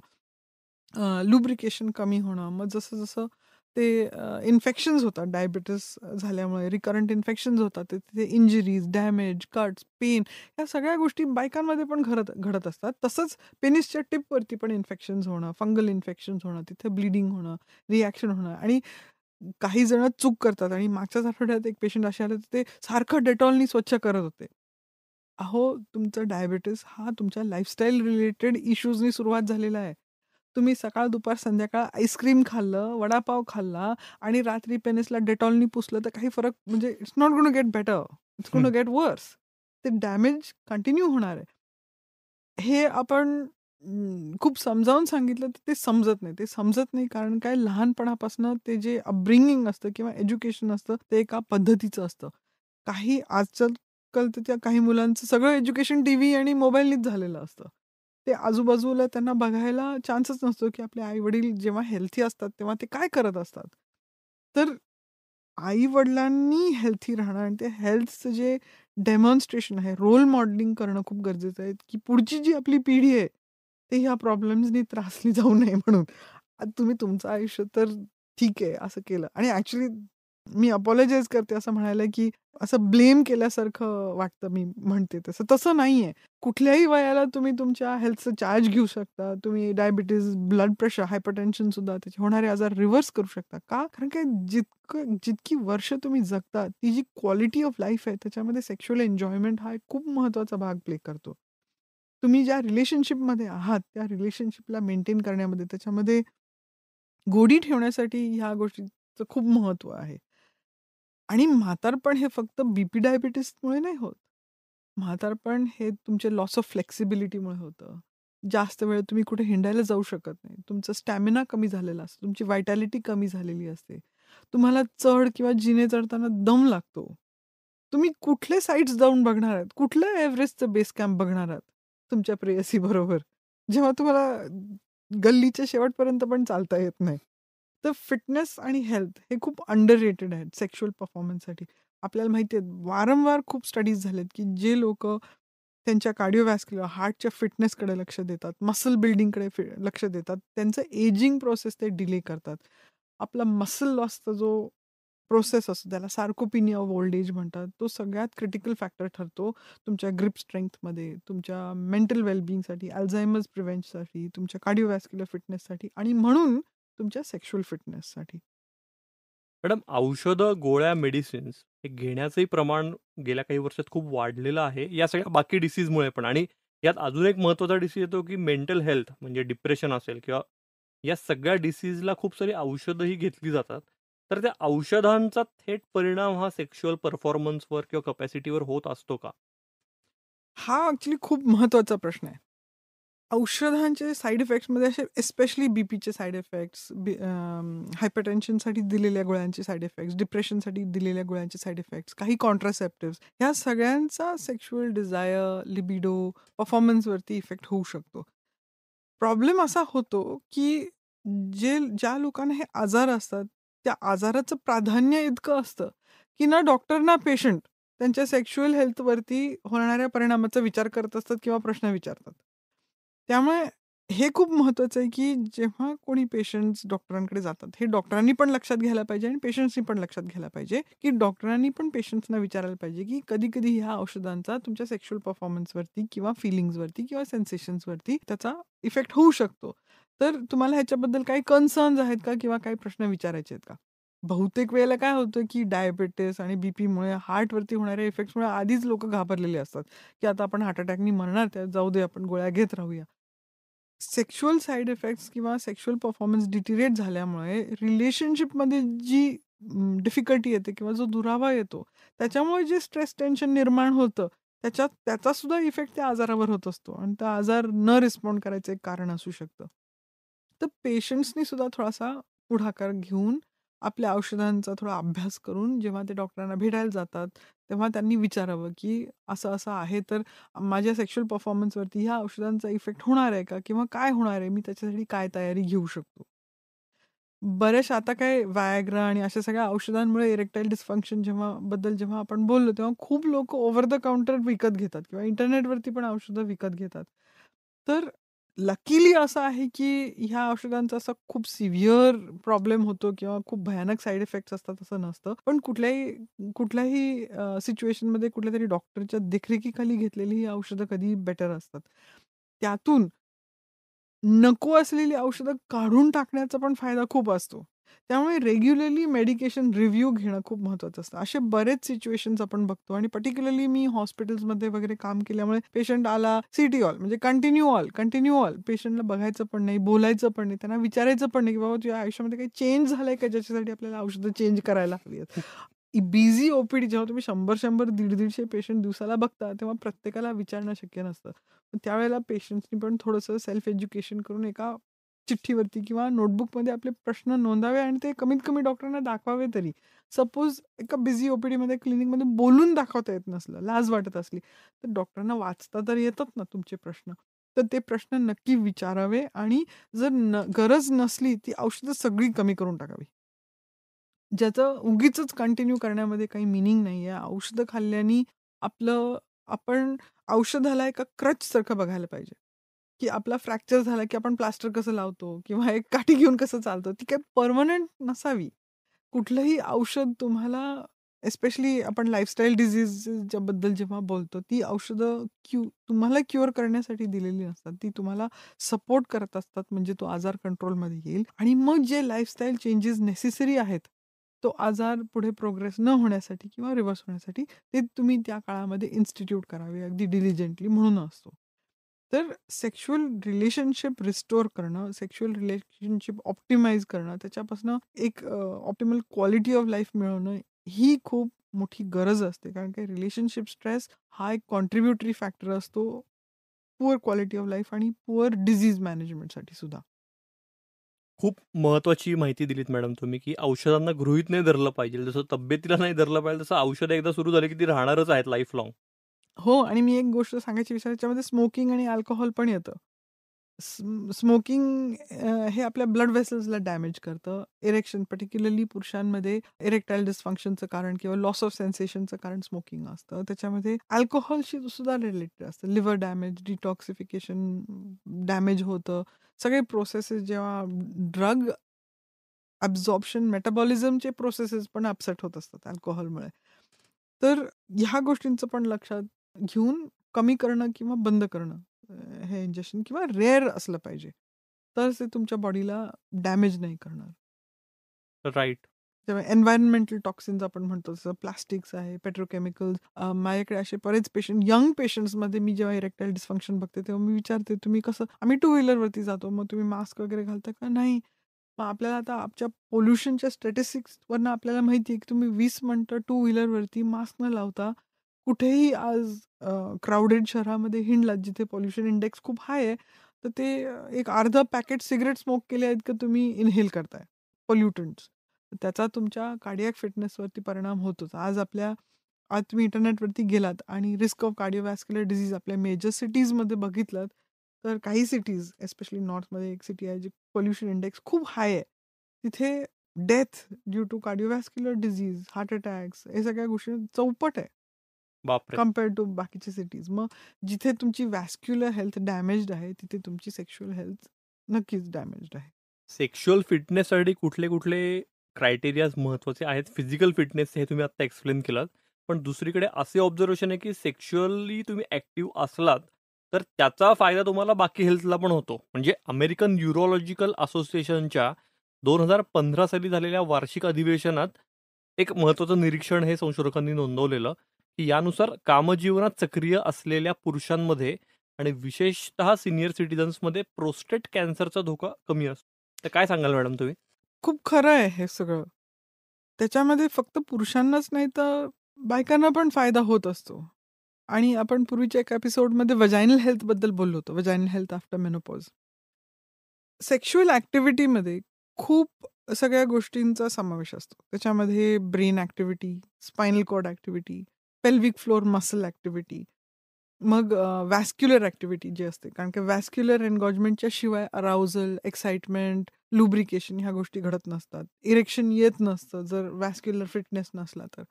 लुब्रिकेशन कमी होणं मग जसं जसं ते इन्फेक्शन्स होतात डायबिटीस झाल्यामुळे रिकरंट इन्फेक्शन्स होतात ते तिथे इंजरीज डॅमेज कट्स पेन या सगळ्या गोष्टी बायकांमध्ये पण घडत घडत असतात तसंच पेनिसच्या टिपवरती पण इन्फेक्शन्स होणं फंगल इन्फेक्शन्स होणं तिथे ब्लिडिंग होणं रिॲक्शन होणं आणि काही जण चूक करतात आणि मागच्याच आठवड्यात एक पेशंट असे आले तर ते सारखं डेटॉलनी स्वच्छ करत होते अहो तुमचं डायबिटीस हा तुमच्या लाईफस्टाईल रिलेटेड इश्यूजनी सुरुवात झालेला आहे तुम्ही सकाळ दुपार संध्याकाळ आईस्क्रीम खाल्लं वडापाव खाल्ला आणि रात्री पेनिसला डेटॉलनी पुसलं तर काही फरक म्हणजे it's not to get better it's to get worse ते डॅमेज कंटिन्यू होणार आहे हे आपण खूप समजावून सांगितलं तर ते समजत नाही. ते समजत नाही कारण काय लहानपणापासून ते जे अपब्रिंगिंग असतं किंवा एज्युकेशन असतं ते एका पद्धतीचं असतं. काही आजकाल तर त्या काही मुलांचं सगळं एज्युकेशन टीव्ही आणि मोबाईलनीच झालेलं असतं. ते आजूबाजूला त्यांना बघायला चान्सच नसतो, की आपले आई-वडील जेव्हा हेल्थी असतात तेव्हा ते काय करत असतात. तर आई-वडिलांनी हेल्थी राहणं आणि ते हेल्थचं जे डेमॉन्स्ट्रेशन आहे, रोल मॉडेलिंग करणं खूप गरजेचं आहे, की पुढची जी आपली पिढी आहे ते ह्या प्रॉब्लेम्सनी त्रासली जाऊ नये म्हणून तुम्ही तुमचं आयुष्य तर ठीक आहे असं केलं आणि ऍक्च्युअली मी अपॉलॉजाईज करते असं म्हणायला की असं ब्लेम केल्यासारखं वाटतं मी म्हणते तसं तसं नाही आहे कुठल्याही वयाला तुम्ही तुमच्या हेल्थचं चार्ज घेऊ शकता तुम्ही डायबिटीज ब्लड प्रेशर हायपरटेन्शन सुद्धा त्याचे होणारे आजार रिव्हर्स करू शकता का कारण काय जितकं जितकी वर्ष तुम्ही जगता ती जी क्वालिटी ऑफ लाईफ आहे त्याच्यामध्ये सेक्शुअल एन्जॉयमेंट हा एक खूप महत्वाचा भाग प्ले करतो तुम्ही ज्या रिलेशनशिपमध्ये आहात त्या रिलेशनशिपला मेंटेन करण्यामध्ये त्याच्यामध्ये गोडी ठेवण्यासाठी ह्या गोष्टीचं खूप महत्व आहे आणि म्हातारपण हे फक्त बी पी डायबिटीसमुळे नाही होत म्हातारपण हे तुमचे लॉस ऑफ फ्लेक्सिबिलिटीमुळे होतं जास्त वेळ तुम्ही कुठे हिंडायला जाऊ शकत नाही तुमचं स्टॅमिना कमी झालेला असतो तुमची वायटॅलिटी कमी झालेली असते तुम्हाला चढ किंवा जिने चढताना दम लागतो तुम्ही कुठले साईट्स जाऊन बघणार आहात कुठलं एव्हरेस्टचं बेस कॅम्प बघणार आहात तुमच्या प्रेयसी बरोबर जेव्हा तुम्हाला गल्लीच्या शेवटपर्यंत पण चालता येत नाही तर फिटनेस आणि हेल्थ हे खूप अंडर रेटेड आहेत सेक्शुअल परफॉर्मन्ससाठी आपल्याला माहिती आहे वारंवार खूप स्टडीज झालेत की जे लोक त्यांच्या कार्डिओवॅस्क्युलर हार्टच्या फिटनेसकडे लक्ष देतात मसल बिल्डिंगकडे फि लक्ष देतात त्यांचं एजिंग प्रोसेस ते डिले करतात आपला मसल लॉसचा जो प्रोसेस असतो त्याला सार्कोपिनिया ऑफ ओल्ड एज म्हणतात तो सगळ्यात क्रिटिकल फॅक्टर ठरतो तुमच्या ग्रिप स्ट्रेंथमध्ये तुमच्या मेंटल वेलबिंगसाठी अल्झायमर्स प्रिव्हेंटसाठी तुमच्या कार्डिओवॅस्क्युलर फिटनेससाठी आणि म्हणून तुमच्या सेक्शुअल फिटनेससाठी मॅडम औषधं गोळ्या मेडिसिन्स हे घेण्याचंही प्रमाण गेल्या काही वर्षात खूप वाढलेलं आहे या सगळ्या बाकी डिसीजमुळे पण आणि यात अजून एक महत्त्वाचा डिसीज येतो की मेंटल हेल्थ म्हणजे डिप्रेशन असेल किंवा या सगळ्या डिसीजला खूप सारी औषधंही घेतली जातात तर त्या औषधांचा थेट परिणाम हा सेक्शुअल परफॉर्मन्सवर किंवा कपॅसिटीवर होत असतो का हा ॲक्च्युली खूप महत्वाचा प्रश्न आहे औषधांचे साईड मध्ये असे एस्पेशली बीपीचे पीचे साईड इफेक्ट्स बी हायपरटेन्शनसाठी दिलेल्या गोळ्यांचे साईड इफेक्ट्स डिप्रेशनसाठी दिलेल्या गोळ्यांचे साईड इफेक्ट्स काही कॉन्ट्रासेप्टिव्स ह्या सगळ्यांचा सेक्शुअल डिझायर लिबिडो वरती इफेक्ट होऊ शकतो प्रॉब्लेम असा होतो की जे ज्या लोकांना हे आजार असतात त्या आजाराचं प्राधान्य इतकं असतं की ना डॉक्टर ना पेशंट त्यांच्या सेक्शुअल हेल्थवरती होणाऱ्या परिणामाचा विचार करत असतात किंवा प्रश्न विचारतात त्यामुळे हे खूप महत्त्वाचं आहे की जेव्हा कोणी पेशंट्स डॉक्टरांकडे जातात हे डॉक्टरांनी पण लक्षात घ्यायला पाहिजे आणि पेशंट्सनी पण लक्षात घ्यायला पाहिजे की डॉक्टरांनी पण पेशंट्सना विचारायला पाहिजे की कधी कधी ह्या औषधांचा तुमच्या सेक्शुअल परफॉर्मन्सवरती किंवा फिलिंग्सवरती किंवा सेन्सेशन्सवरती त्याचा इफेक्ट होऊ शकतो तर तुम्हाला ह्याच्याबद्दल काही कन्सर्न्स आहेत का किंवा काही प्रश्न विचारायचे आहेत का बहुतेक वेळेला काय होतं की डायबेटीस आणि बीपीमुळे हार्टवरती होणाऱ्या इफेक्ट्समुळे आधीच लोक घाबरलेले असतात की आता आपण हार्ट अटॅकनी मरणार त्या जाऊ दे आपण गोळ्या घेत राहूया सेक्शुअल साईड इफेक्ट्स किंवा सेक्शुअल परफॉर्मन्स डिटिरेट झाल्यामुळे रिलेशनशिपमध्ये जी डिफिकल्टी येते किंवा जो दुरावा येतो त्याच्यामुळे जे स्ट्रेस टेन्शन निर्माण होतं त्याच्यात त्याचा सुद्धा इफेक्ट त्या आजारावर होत असतो आणि त्या आजार न रिस्पॉन्ड करायचं एक कारण असू शकतं तर पेशंट्सनी सुद्धा थोडासा पुढाकार घेऊन आपल्या औषधांचा थोडा अभ्यास करून जेव्हा ते डॉक्टरांना भेटायला जातात तेव्हा त्यांनी विचारावं की असं असं आहे तर माझ्या सेक्शुअल परफॉर्मन्सवरती ह्या औषधांचा इफेक्ट होणार आहे का किंवा काय होणार आहे मी त्याच्यासाठी काय तयारी घेऊ शकतो बऱ्याचशा आता काय वायग्रा आणि अशा सगळ्या औषधांमुळे इरेक्टाईल डिस्फंक्शन जेव्हा बद्दल जेव्हा आपण बोललो तेव्हा खूप लोक ओव्हर द काउंटर विकत घेतात किंवा इंटरनेटवरती पण औषधं विकत घेतात तर लकीली असं आहे की ह्या औषधांचा असा खूप सिव्हिअर प्रॉब्लेम होतो किंवा खूप भयानक साईड इफेक्ट असतात असं नसतं पण कुठल्याही कुठल्याही मध्ये कुठल्या तरी डॉक्टरच्या देखरेखीखाली घेतलेली ही औषधं कधी बेटर असतात त्यातून नको असलेली औषधं काढून टाकण्याचा पण फायदा खूप असतो त्यामुळे रेग्युलरली मेडिकेशन रिव्ह्यू घेणं खूप महत्त्वाचं असतं असे बरेच सिच्युएशन आपण बघतो आणि पर्टिक्युलरली मी हॉस्पिटल्समध्ये वगैरे काम केल्यामुळे पेशंट आला सिटी ऑल म्हणजे कंटिन्यू ऑल कंटिन्यू ऑल पेशंटला बघायचं पण नाही बोलायचं पण नाही त्यांना विचारायचं पण नाही की बाबा तुझ्या आयुष्यामध्ये काही चेंज झालंय का ज्याच्यासाठी आपल्याला औषधं चेंज करायला हवी आहेत बिझी *laughs* ओपीडी जेव्हा तुम्ही शंभर शंभर दीड दीडशे पेशंट दिवसाला बघता तेव्हा प्रत्येकाला विचारणं शक्य नसतं त्यावेळेला पेशंट्सनी पण थोडंसं सेल्फ एज्युकेशन करून एका चिठ्ठीवरती किंवा नोटबुकमध्ये आपले प्रश्न नोंदावे आणि ते कमीत कमी डॉक्टरांना दाखवावे तरी सपोज एका बिझी ओपीडीमध्ये क्लिनिकमध्ये बोलून दाखवता येत नसलं लाज वाटत असली तर डॉक्टरांना वाचता तर येतात ना तुमचे प्रश्न तर ते प्रश्न नक्की विचारावे आणि जर न गरज नसली ती औषधं सगळी कमी करून टाकावी ज्याचं उगीच कंटिन्यू करण्यामध्ये काही मिनिंग नाही आहे औषधं खाल्ल्याने आपलं आपण औषधाला एका क्रच सारखं बघायला पाहिजे की आपला फ्रॅक्चर झाला की आपण प्लास्टर कसं लावतो किंवा एक काठी घेऊन कसं चालतो ती काही परमनंट नसावी कुठलंही औषध तुम्हाला एस्पेशली आपण लाईफस्टाईल डिझीजच्या बद्दल जेव्हा बोलतो ती औषधं क्यू तुम्हाला क्युअर करण्यासाठी दिलेली नसतात ती तुम्हाला सपोर्ट करत असतात म्हणजे तो आजार कंट्रोलमध्ये येईल आणि मग जे लाईफस्टाईल चेंजेस नेसेसरी आहेत तो आजार पुढे प्रोग्रेस न होण्यासाठी किंवा रिव्हर्स होण्यासाठी ते तुम्ही त्या काळामध्ये इन्स्टिट्यूट करावे अगदी डिलिजंटली म्हणून असतो तर सेक्शुअल रिलेशनशिप रिस्टोअर करणं सेक्शुअल रिलेशनशिप ऑप्टिमाइज करणं त्याच्यापासून एक ऑप्टिमल क्वालिटी ऑफ लाईफ मिळवणं ही खूप मोठी गरज असते कारण की रिलेशनशिप स्ट्रेस हा एक कॉन्ट्रीब्युटरी फॅक्टर असतो पुअर क्वालिटी ऑफ लाईफ आणि पुअर डिझीज मॅनेजमेंटसाठी सुद्धा खूप महत्वाची माहिती दिलीत मॅडम तुम्ही की औषधांना गृहित नाही धरलं पाहिजे जसं तब्येतीला नाही धरलं पाहिजे तसं औषधं एकदा सुरू झाले की ती राहणारच आहेत लाईफ लाँग हो आणि मी एक गोष्ट सांगायची विचार त्याच्यामध्ये स्मोकिंग आणि अल्कोहोल पण येतं स्मोकिंग हे आपल्या ब्लड वेसल्सला डॅमेज करतं इरेक्शन पर्टिक्युलरली पुरुषांमध्ये इरेक्टाईल डिस्फंक्शनचं कारण किंवा लॉस ऑफ सेन्सेशनचं कारण स्मोकिंग असतं त्याच्यामध्ये अल्कोहोलशी सुद्धा रिलेटेड असतं लिव्हर डॅमेज डिटॉक्सिफिकेशन डॅमेज होतं सगळे प्रोसेसेस जेव्हा ड्रग ॲब्झॉर्प्शन मेटाबॉलिझमचे प्रोसेसेस पण अपसेट होत असतात अल्कोहोलमुळे तर ह्या गोष्टींचं पण लक्षात घेऊन कमी करणं किंवा बंद करणं हे इंजेक्शन किंवा रेअर असलं पाहिजे तर ते तुमच्या बॉडीला डॅमेज नाही करणार राईट तेव्हा एन्व्हायरमेंटल टॉक्सिन्स आपण म्हणतो जसं प्लास्टिक्स आहे पेट्रोकेमिकल्स माझ्याकडे असे बरेच पेशंट यंग पेशंट्समध्ये मी जेव्हा इरेक्टाईल डिस्फंक्शन बघते तेव्हा मी विचारते तुम्ही कसं आम्ही टू व्हीलरवरती जातो मग तुम्ही मास्क वगैरे घालता का नाही मग आपल्याला आता आमच्या पोल्युशनच्या स्टॅटिस्टिक्सवरनं आपल्याला माहिती आहे की तुम्ही वीस मिनटं टू व्हीलरवरती मास्क न लावता कुठेही आज क्राऊडेड शहरामध्ये हिंडलात जिथे पॉल्युशन इंडेक्स खूप हाय आहे तर ते एक अर्ध पॅकेट सिगरेट स्मोक केले आहेत का तुम्ही इनहेल करताय पॉल्युटंट्स त्याचा तुमच्या कार्डियक फिटनेसवरती परिणाम होतोच आज आपल्या आज तुम्ही इंटरनेटवरती गेलात आणि रिस्क ऑफ कार्डिओवॅस्क्युलर डिझीज आपल्या मेजर सिटीजमध्ये बघितलात तर काही सिटीज एस्पेशली नॉर्थमध्ये एक सिटी आहे जी पॉल्युशन इंडेक्स खूप हाय आहे तिथे death due to cardiovascular disease heart attacks हे सगळ्या गोष्टी चौपट आहे कम्पेअर टू बाकीचे सिटीज मग जिथे तुमची वॅस्क्युलर हेल्थ डॅमेज्ड आहे तिथे तुमची सेक्शुअल हेल्थ नक्कीच डॅमेज्ड आहे सेक्शुअल फिटनेससाठी कुठले कुठले क्रायटेरियाज महत्वाचे आहेत फिजिकल फिटनेस हे तुम्ही आता एक्सप्लेन केलात पण दुसरीकडे असे ऑब्झर्वेशन आहे की सेक्शुअली तुम्ही ऍक्टिव्ह असलात तर त्याचा फायदा तुम्हाला बाकी हेल्थला पण होतो म्हणजे अमेरिकन युरोलॉजिकल असोसिएशनच्या दोन हजार पंधरा साली झालेल्या वार्षिक अधिवेशनात एक महत्त्वाचं निरीक्षण हे संशोधकांनी नोंदवलेलं यानुसार कामजीवनात सक्रिय असलेल्या पुरुषांमध्ये आणि विशेषतः सिनियर सिटीजन्समध्ये प्रोस्टेट कॅन्सरचा धोका कमी असतो तर काय सांगाल मॅडम तुम्ही खूप खरं आहे हे सगळं त्याच्यामध्ये फक्त पुरुषांनाच नाही तर बायकांना पण फायदा होत असतो आणि आपण पूर्वीच्या एका एपिसोडमध्ये वजायनल हेल्थबद्दल बोललो होतो vaginal health after menopause sexual ऍक्टिव्हिटीमध्ये खूप सगळ्या गोष्टींचा समावेश असतो त्याच्यामध्ये brain activity spinal cord activity pelvic floor muscle activity मग वॅस्क्युलर ॲक्टिव्हिटी जी असते कारण की वॅस्क्युलर एनगॉजमेंटच्या शिवाय अराउजल एक्साइटमेंट लुब्रिकेशन ह्या गोष्टी घडत नसतात इरेक्शन येत नसतं जर वॅस्क्युलर फिटनेस नसला तर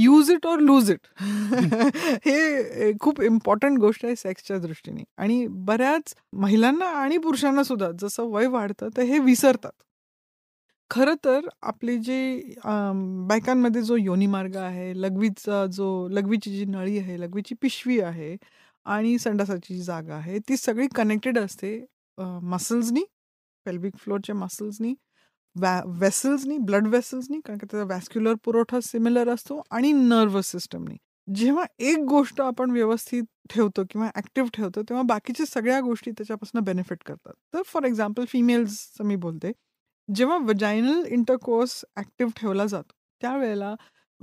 use it or lose it हे खूप इम्पॉर्टंट गोष्ट आहे सेक्सच्या दृष्टीने आणि बऱ्याच महिलांना आणि पुरुषांना सुद्धा जसं वय वाढतं तर हे विसरतात खरं तर आपली जे बायकांमध्ये जो योनीमार्ग आहे, लघवीचा जो लघवीची जी नळी आहे, लघवीची पिशवी आहे आणि संडासाची जी जागा आहे, ती सगळी कनेक्टेड असते मसल्सनी, पेल्विक फ्लोरच्या मसल्सनी, व्या वेसल्सनी ब्लड वेसल्सनी कारण की त्याचा वॅस्क्युलर पुरवठा सिमिलर असतो आणि नर्वस सिस्टमनी. जेव्हा एक गोष्ट आपण व्यवस्थित ठेवतो किंवा ॲक्टिव्ह ठेवतो, तेव्हा बाकीच्या सगळ्या गोष्टी त्याच्यापासून बेनिफिट करतात. तर फॉर एक्झाम्पल फिमेल्सचं मी बोलते. जेव्हा वजायनल इंटरकोर्स ॲक्टिव्ह ठेवला जातो त्यावेळेला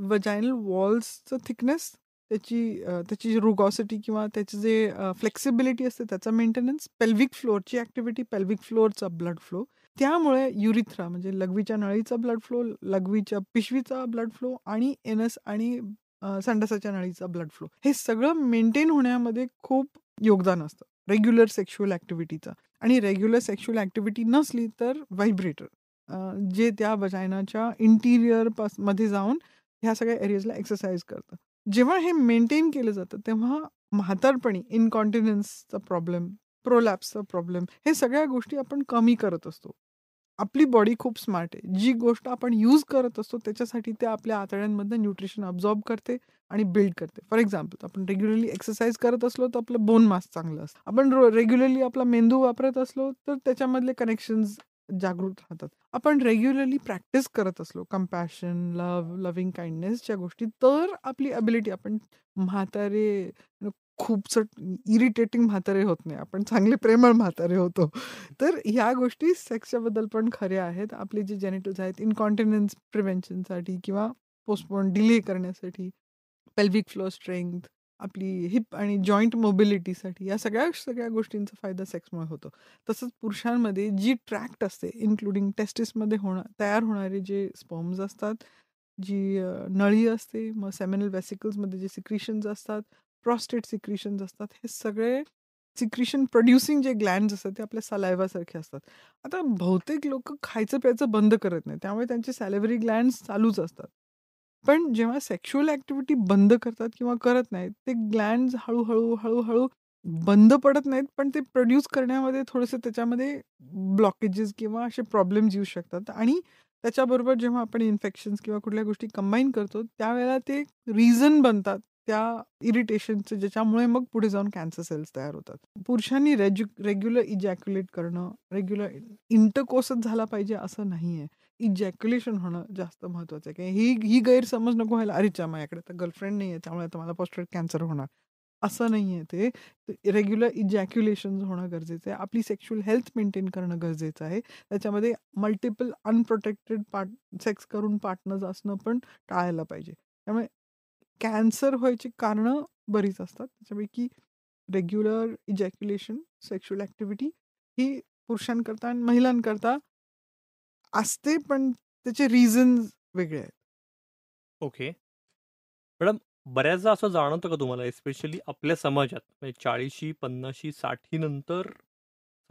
वजायनल वॉल्सचं थिकनेस त्याची त्याची रुगॉसिटी किंवा त्याची जे फ्लेक्सिबिलिटी असते त्याचा मेंटेनन्स पेल्विक फ्लोअरची ॲक्टिव्हिटी पेल्विक फ्लोअरचा ब्लड फ्लो त्यामुळे युरिथ्रा म्हणजे लघवीच्या नळीचा ब्लड फ्लो लघवीच्या पिशवीचा ब्लड फ्लो आणि एनस आणि संडसाच्या नळीचा ब्लड फ्लो हे सगळं मेंटेन होण्यामध्ये खूप योगदान असतं रेग्युलर सेक्शुअल ॲक्टिव्हिटीचा आणि रेग्युलर सेक्शुअल ॲक्टिव्हिटी नसली तर व्हायब्रेटर जे त्या बजायनाच्या इंटिरियर पास मध्ये जाऊन ह्या सगळ्या एरियाजला एक्सरसाइज करतं जेव्हा हे मेंटेन केलं जातं तेव्हा म्हातारपणी इनकॉन्टिन्युन्सचा प्रॉब्लेम प्रोलॅप्सचा प्रॉब्लेम हे सगळ्या गोष्टी आपण कमी करत असतो आपली बॉडी खूप स्मार्ट आहे जी गोष्ट आपण यूज करत असतो त्याच्यासाठी ते आपल्या आतड्यांमधनं न्यूट्रिशन ऑब्झॉर्ब करते आणि बिल्ड करते फॉर एक्झाम्पल आपण रेग्युलरली एक्सरसाइज करत असलो तर आपलं बोन मास चांगलं असतं आपण रेग्युलरली आपला मेंदू वापरत असलो तर त्याच्यामधले कनेक्शन्स जागृत राहतात आपण रेग्युलरली प्रॅक्टिस करत असलो कंपॅशन लव लव्हिंग काइंडनेसच्या गोष्टी तर आपली अबिलिटी आपण म्हातारे खूपच इरिटेटिंग म्हातारे होत नाही आपण चांगले प्रेमळ म्हातारे होतो तर ह्या गोष्टी सेक्सच्या बद्दल पण खऱ्या आहेत आपले जे जेनेटिव्स आहेत इनकॉन्टिनन्स प्रिव्हेंशनसाठी किंवा पोस्टपोन डिले करण्यासाठी पेल्विक फ्लो स्ट्रेंथ आपली हिप आणि जॉईंट मोबिलिटीसाठी या सगळ्या सगळ्या गोष्टींचा फायदा सेक्समुळे होतो तसंच पुरुषांमध्ये जी ट्रॅक्ट असते इन्क्लुडिंग टेस्टिसमध्ये होणार तयार होणारे जे स्पर्म्स असतात जी नळी असते मग सेमिनल वेसिकल्समध्ये जे सिक्रिशन्स असतात प्रॉस्टेट सिक्रिशन्स असतात हे सगळे सिक्रिशन प्रोड्युसिंग जे ग्लँड्स असतात ते आपल्या सलायवासारखे असतात आता बहुतेक लोक खायचं प्यायचं बंद करत नाही त्यामुळे त्यांचे सॅलेवरी ग्लँड्स चालूच असतात पण जेव्हा सेक्शुअल ऍक्टिव्हिटी बंद करतात किंवा करत नाहीत ते ग्लँड्स हळूहळू हळूहळू बंद पडत नाहीत पण ते प्रोड्यूस करण्यामध्ये थोडंसं त्याच्यामध्ये ब्लॉकेजेस किंवा असे प्रॉब्लेम्स येऊ शकतात आणि त्याच्याबरोबर जेव्हा आपण इन्फेक्शन्स किंवा कुठल्या गोष्टी कंबाईन करतो त्यावेळेला ते रिझन बनतात त्या इरिटेशनचं ज्याच्यामुळे मग पुढे जाऊन कॅन्सर सेल्स तयार होतात पुरुषांनी रेज्यु रेग्युलर इजॅक्युलेट करणं रेग्युलर इंटरकोसच झाला पाहिजे असं नाही आहे इजॅक्युलेशन होणं जास्त महत्त्वाचं आहे की ही ही गैरसमज नको व्हायला अरेच्या माझ्याकडे तर गर्लफ्रेंड नाही आहे त्यामुळे आता मला पॉस्ट्रेट कॅन्सर होणार असं नाही आहे ते रेग्युलर इजॅक्युलेशन होणं गरजेचं आहे आपली सेक्शुअल हेल्थ मेंटेन करणं गरजेचं आहे त्याच्यामध्ये मल्टिपल अनप्रोटेक्टेड पार्ट सेक्स करून पार्टनर्स असणं पण टाळायला पाहिजे त्यामुळे कॅन्सर व्हायची कारणं बरीच असतात त्याच्यापैकी रेग्युलर इजॅक्युलेशन सेक्शुअल ॲक्टिव्हिटी ही पुरुषांकरता आणि महिलांकरता असते पण त्याचे रिझन वेगळे आहेत ओके मॅडम बऱ्याचदा असं जाणवतं का तुम्हाला एस्पेशली आपल्या समाजात म्हणजे चाळीशी पन्नाशी साठी नंतर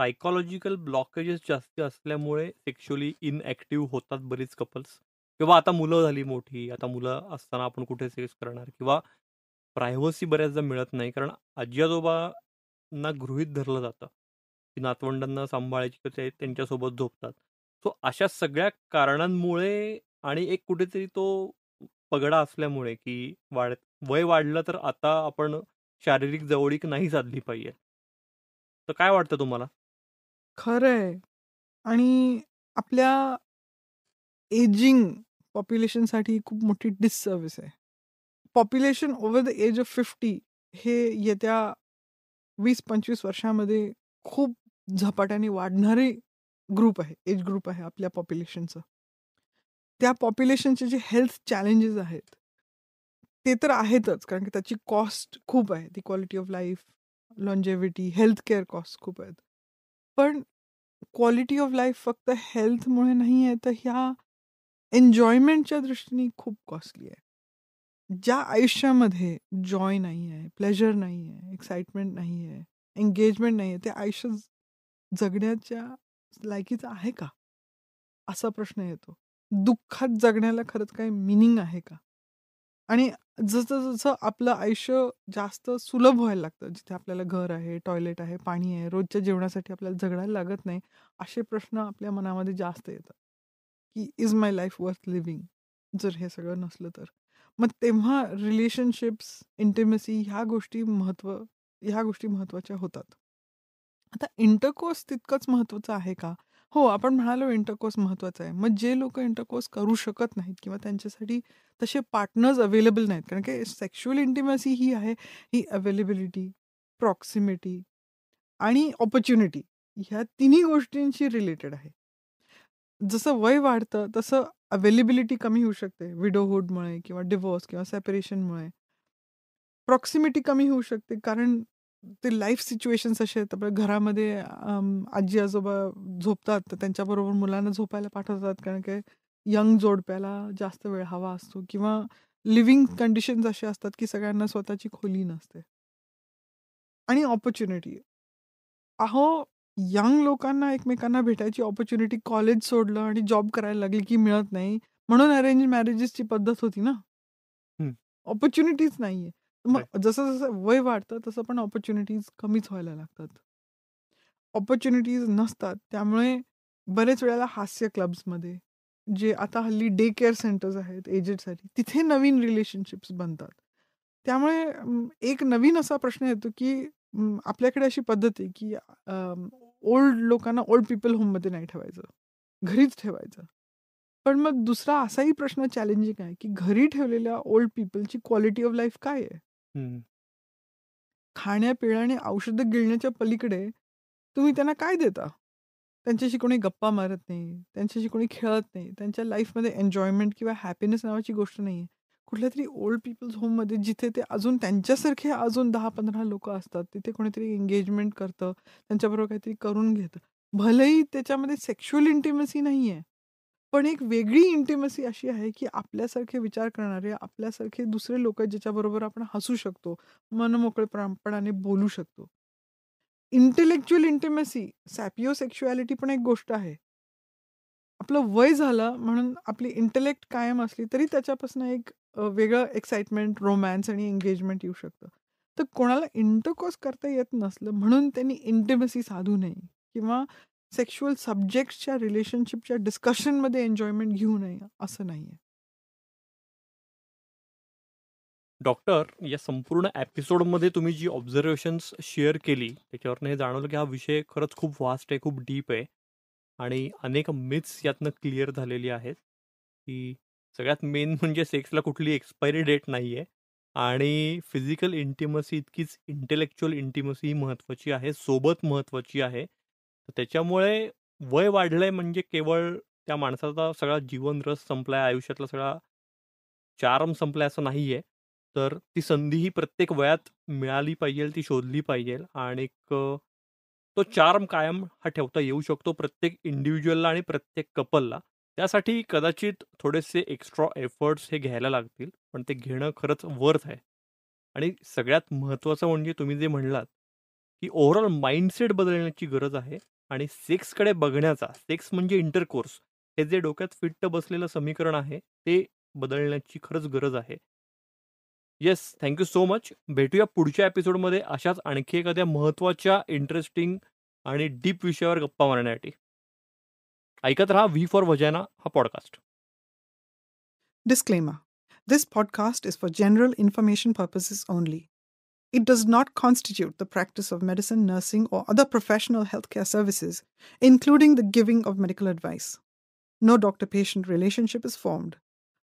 सायकोलॉजिकल ब्लॉकेजेस जास्त असल्यामुळे सेक्शुअली इनएक्टिव्ह होतात बरीच कपल्स किंवा आता मुलं झाली मोठी आता मुलं असताना आपण कुठे सेक्स करणार किंवा प्रायव्हसी बऱ्याचदा मिळत नाही कारण आजी आजोबांना गृहित धरलं जातं की नातवंडांना सांभाळायची किंवा ते त्यांच्यासोबत झोपतात सो अशा सगळ्या कारणांमुळे आणि एक कुठेतरी तो पगडा असल्यामुळे, की वाढ वय वाढलं तर आता आपण शारीरिक जवळीक नाही साधली पाहिजे. तर काय वाटतं तुम्हाला? आहे आणि आपल्या एजिंग पॉप्युलेशनसाठी खूप मोठी डिससर्विस आहे. Population over the age of fifty हे येत्या वीस पंचवीस वर्षामध्ये खूप झपाट्याने वाढणारी ग्रुप आहे एज ग्रुप आहे आपल्या पॉप्युलेशनचं त्या पॉप्युलेशनचे जे हेल्थ चॅलेंजेस आहेत ते तर आहेतच कारण की त्याची कॉस्ट खूप आहे ती quality of life longevity health care cost खूप आहेत पण क्वालिटी ऑफ लाईफ फक्त हेल्थमुळे नाही आहे तर ह्या एन्जॉयमेंटच्या दृष्टीने खूप कॉस्टली आहे ज्या आयुष्यामध्ये जॉय नाही आहे प्लेजर नाही आहे एक्साइटमेंट नाही आहे एंगेजमेंट नाही आहे ते आयुष्य जगण्याच्या लायकीचं आहे का असा प्रश्न येतो दुःखात जगण्याला खरंच काही मिनिंग आहे का आणि जसं जसं आपलं आयुष्य जास्त सुलभ व्हायला लागतं जिथे आपल्याला घर आहे टॉयलेट आहे पाणी आहे रोजच्या जेवणासाठी आपल्याला जगडायला लागत नाही असे प्रश्न आपल्या मनामध्ये जास्त येतात की is my life worth living जर हे सगळं नसलं तर मग तेव्हा रिलेशनशिप्स इंटिमेसी ह्या गोष्टी महत्त्व ह्या गोष्टी महत्त्वाच्या होतात आता इंटरकोर्स तितकंच महत्वाचं आहे का हो आपण म्हणालो इंटरकोर्स महत्त्वाचा आहे मग जे लोक इंटरकोर्स करू शकत नाहीत किंवा त्यांच्यासाठी तसे पार्टनर्स अवेलेबल नाहीत कारण की सेक्शुअल इंटिमसी ही आहे ही अवेलेबिलिटी प्रॉक्सिमिटी आणि ऑपॉर्च्युनिटी ह्या तिन्ही गोष्टींशी रिलेटेड आहे जसं वय वाढतं तसं अवेलेबिलिटी कमी होऊ शकते विडोहूडमुळे किंवा डिवोर्स किंवा सेपरेशनमुळे प्रॉक्सिमिटी कमी होऊ शकते कारण ते लाईफ सिच्युएशन्स असे आहेत आपल्या घरामध्ये आजी आजोबा झोपतात तर त्यांच्याबरोबर मुलांना झोपायला पाठवतात कारण की यंग जोडप्याला जास्त वेळ हवा असतो किंवा लिव्हिंग कंडिशन्स असे असतात की सगळ्यांना स्वतःची खोली नसते आणि ऑपॉर्च्युनिटी अहो यंग लोकांना एकमेकांना भेटायची ऑपॉर्च्युनिटी कॉलेज सोडलं आणि जॉब करायला लागली की मिळत नाही म्हणून अरेंज मॅरेजेसची पद्धत होती ना ऑपॉर्च्युनिटीच नाहीये मग जसं जसं वय वाढतं तसं पण ऑपॉर्च्युनिटीज कमीच व्हायला लागतात ऑपॉर्च्युनिटीज नसतात त्यामुळे बरेच वेळेला हास्य क्लब्समध्ये जे आता हल्ली डे केअर सेंटर्स आहेत एजेडसाठी तिथे नवीन रिलेशनशिप्स बनतात त्यामुळे एक नवीन असा प्रश्न येतो की आपल्याकडे अशी पद्धत आहे की ओल्ड लोकांना ओल्ड पीपल होममध्ये नाही ठेवायचं घरीच ठेवायचं पण मग दुसरा असाही प्रश्न चॅलेंजिंग आहे की घरी ठेवलेल्या ओल्ड पीपलची क्वालिटी ऑफ लाईफ काय आहे खाण्यापिण्या आणि औषध गिळण्याच्या पलीकडे तुम्ही त्यांना काय देता? त्यांच्याशी कोणी गप्पा मारत नाही, त्यांच्याशी कोणी खेळत नाही, त्यांच्या लाईफमध्ये एन्जॉयमेंट किंवा हॅपीनेस नावाची गोष्ट नाहीये. तरी ओल्ड पीपल्स मध्ये जिथे ते अजून त्यांच्यासारखे अजून दहा पंधरा लोक असतात, तिथे कोणीतरी एंगेजमेंट करतं, त्यांच्याबरोबर काहीतरी करून घेतं. भलेही त्याच्यामध्ये सेक्शुअल इंटिमेसी नाहीये. पण एक वेगळी इंटिमसी अशी आहे की आपल्यासारखे विचार करणारे आपल्यासारखे दुसरे लोक ज्याच्याबरोबर आपण हसू शकतो मनमोकळेपणाने बोलू शकतो इंटेलेक्च्युअल इंटिमसी सॅपिओ सेक्शुॲलिटी पण एक गोष्ट आहे आपलं वय झालं म्हणून आपली इंटेलेक्ट कायम असली तरी त्याच्यापासून एक वेगळं एक्साइटमेंट रोमॅन्स आणि एंगेजमेंट येऊ शकतं तर कोणाला इंटरकोस करता येत नसलं म्हणून त्यांनी इंटिमसी साधू नये किंवा सेक्शुअल सब्जेक्टच्या रिलेशनशिपच्या डिस्कशनमध्ये एन्जॉयमेंट घेऊ नये असं नाही आहे डॉक्टर या संपूर्ण एपिसोडमध्ये तुम्ही जी ऑब्झर्वेशन्स शेअर केली त्याच्यावरनं हे जाणवलं की हा विषय खरंच खूप वास्ट आहे खूप डीप आहे आणि अनेक मिथ्स यातनं क्लिअर झालेली आहेत की सगळ्यात मेन म्हणजे सेक्सला कुठली एक्सपायरी डेट नाही आहे आणि फिजिकल इंटिमसी इतकीच इंटेलेक्च्युअल इंटिमसी ही महत्त्वाची आहे सोबत महत्त्वाची आहे त्याच्यामुळे वय वाढलंय म्हणजे केवळ त्या माणसाचा सगळा जीवन रस संपलाय, आयुष्यातला सगळा चार्म संपलाय असं नाहीये. तर ती संधी ही प्रत्येक वयात मिळाली पाहिजे ती शोधली पाहिजे आणि तो चार्म कायम हा ठेवता येऊ शकतो प्रत्येक इंडिव्हिज्युअलला आणि प्रत्येक कपलला. त्यासाठी कदाचित थोडेसे एक्स्ट्रा एफर्ट्स हे घ्यायला लागतील, पण ते घेणं खरंच वर्थ आहे. आणि सगळ्यात महत्त्वाचं म्हणजे तुम्ही जे म्हणलात, की ओव्हरऑल माइंडसेट बदलण्याची गरज आहे. आणि सेक्सकडे बघण्याचा सेक्स म्हणजे इंटरकोर्स हे जे डोक्यात फिट्ट बसलेलं समीकरण आहे ते बदलण्याची खरंच गरज आहे येस थँक्यू सो मच भेटूया पुढच्या एपिसोडमध्ये अशाच आणखी एखाद्या महत्त्वाच्या इंटरेस्टिंग आणि डीप विषयावर गप्पा मारण्यासाठी ऐकत रहा व्ही फॉर वजाना हा podcast disclaimer this podcast is for general information purposes only It does not constitute the practice of medicine, nursing, or other professional healthcare services, including the giving of medical advice. No doctor patient relationship is formed.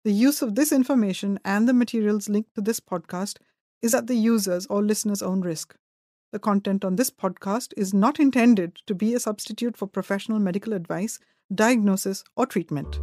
The use of this information and the materials linked to this podcast is at the user's or listener's own risk. The content on this podcast is not intended to be a substitute for professional medical advice, diagnosis, or treatment.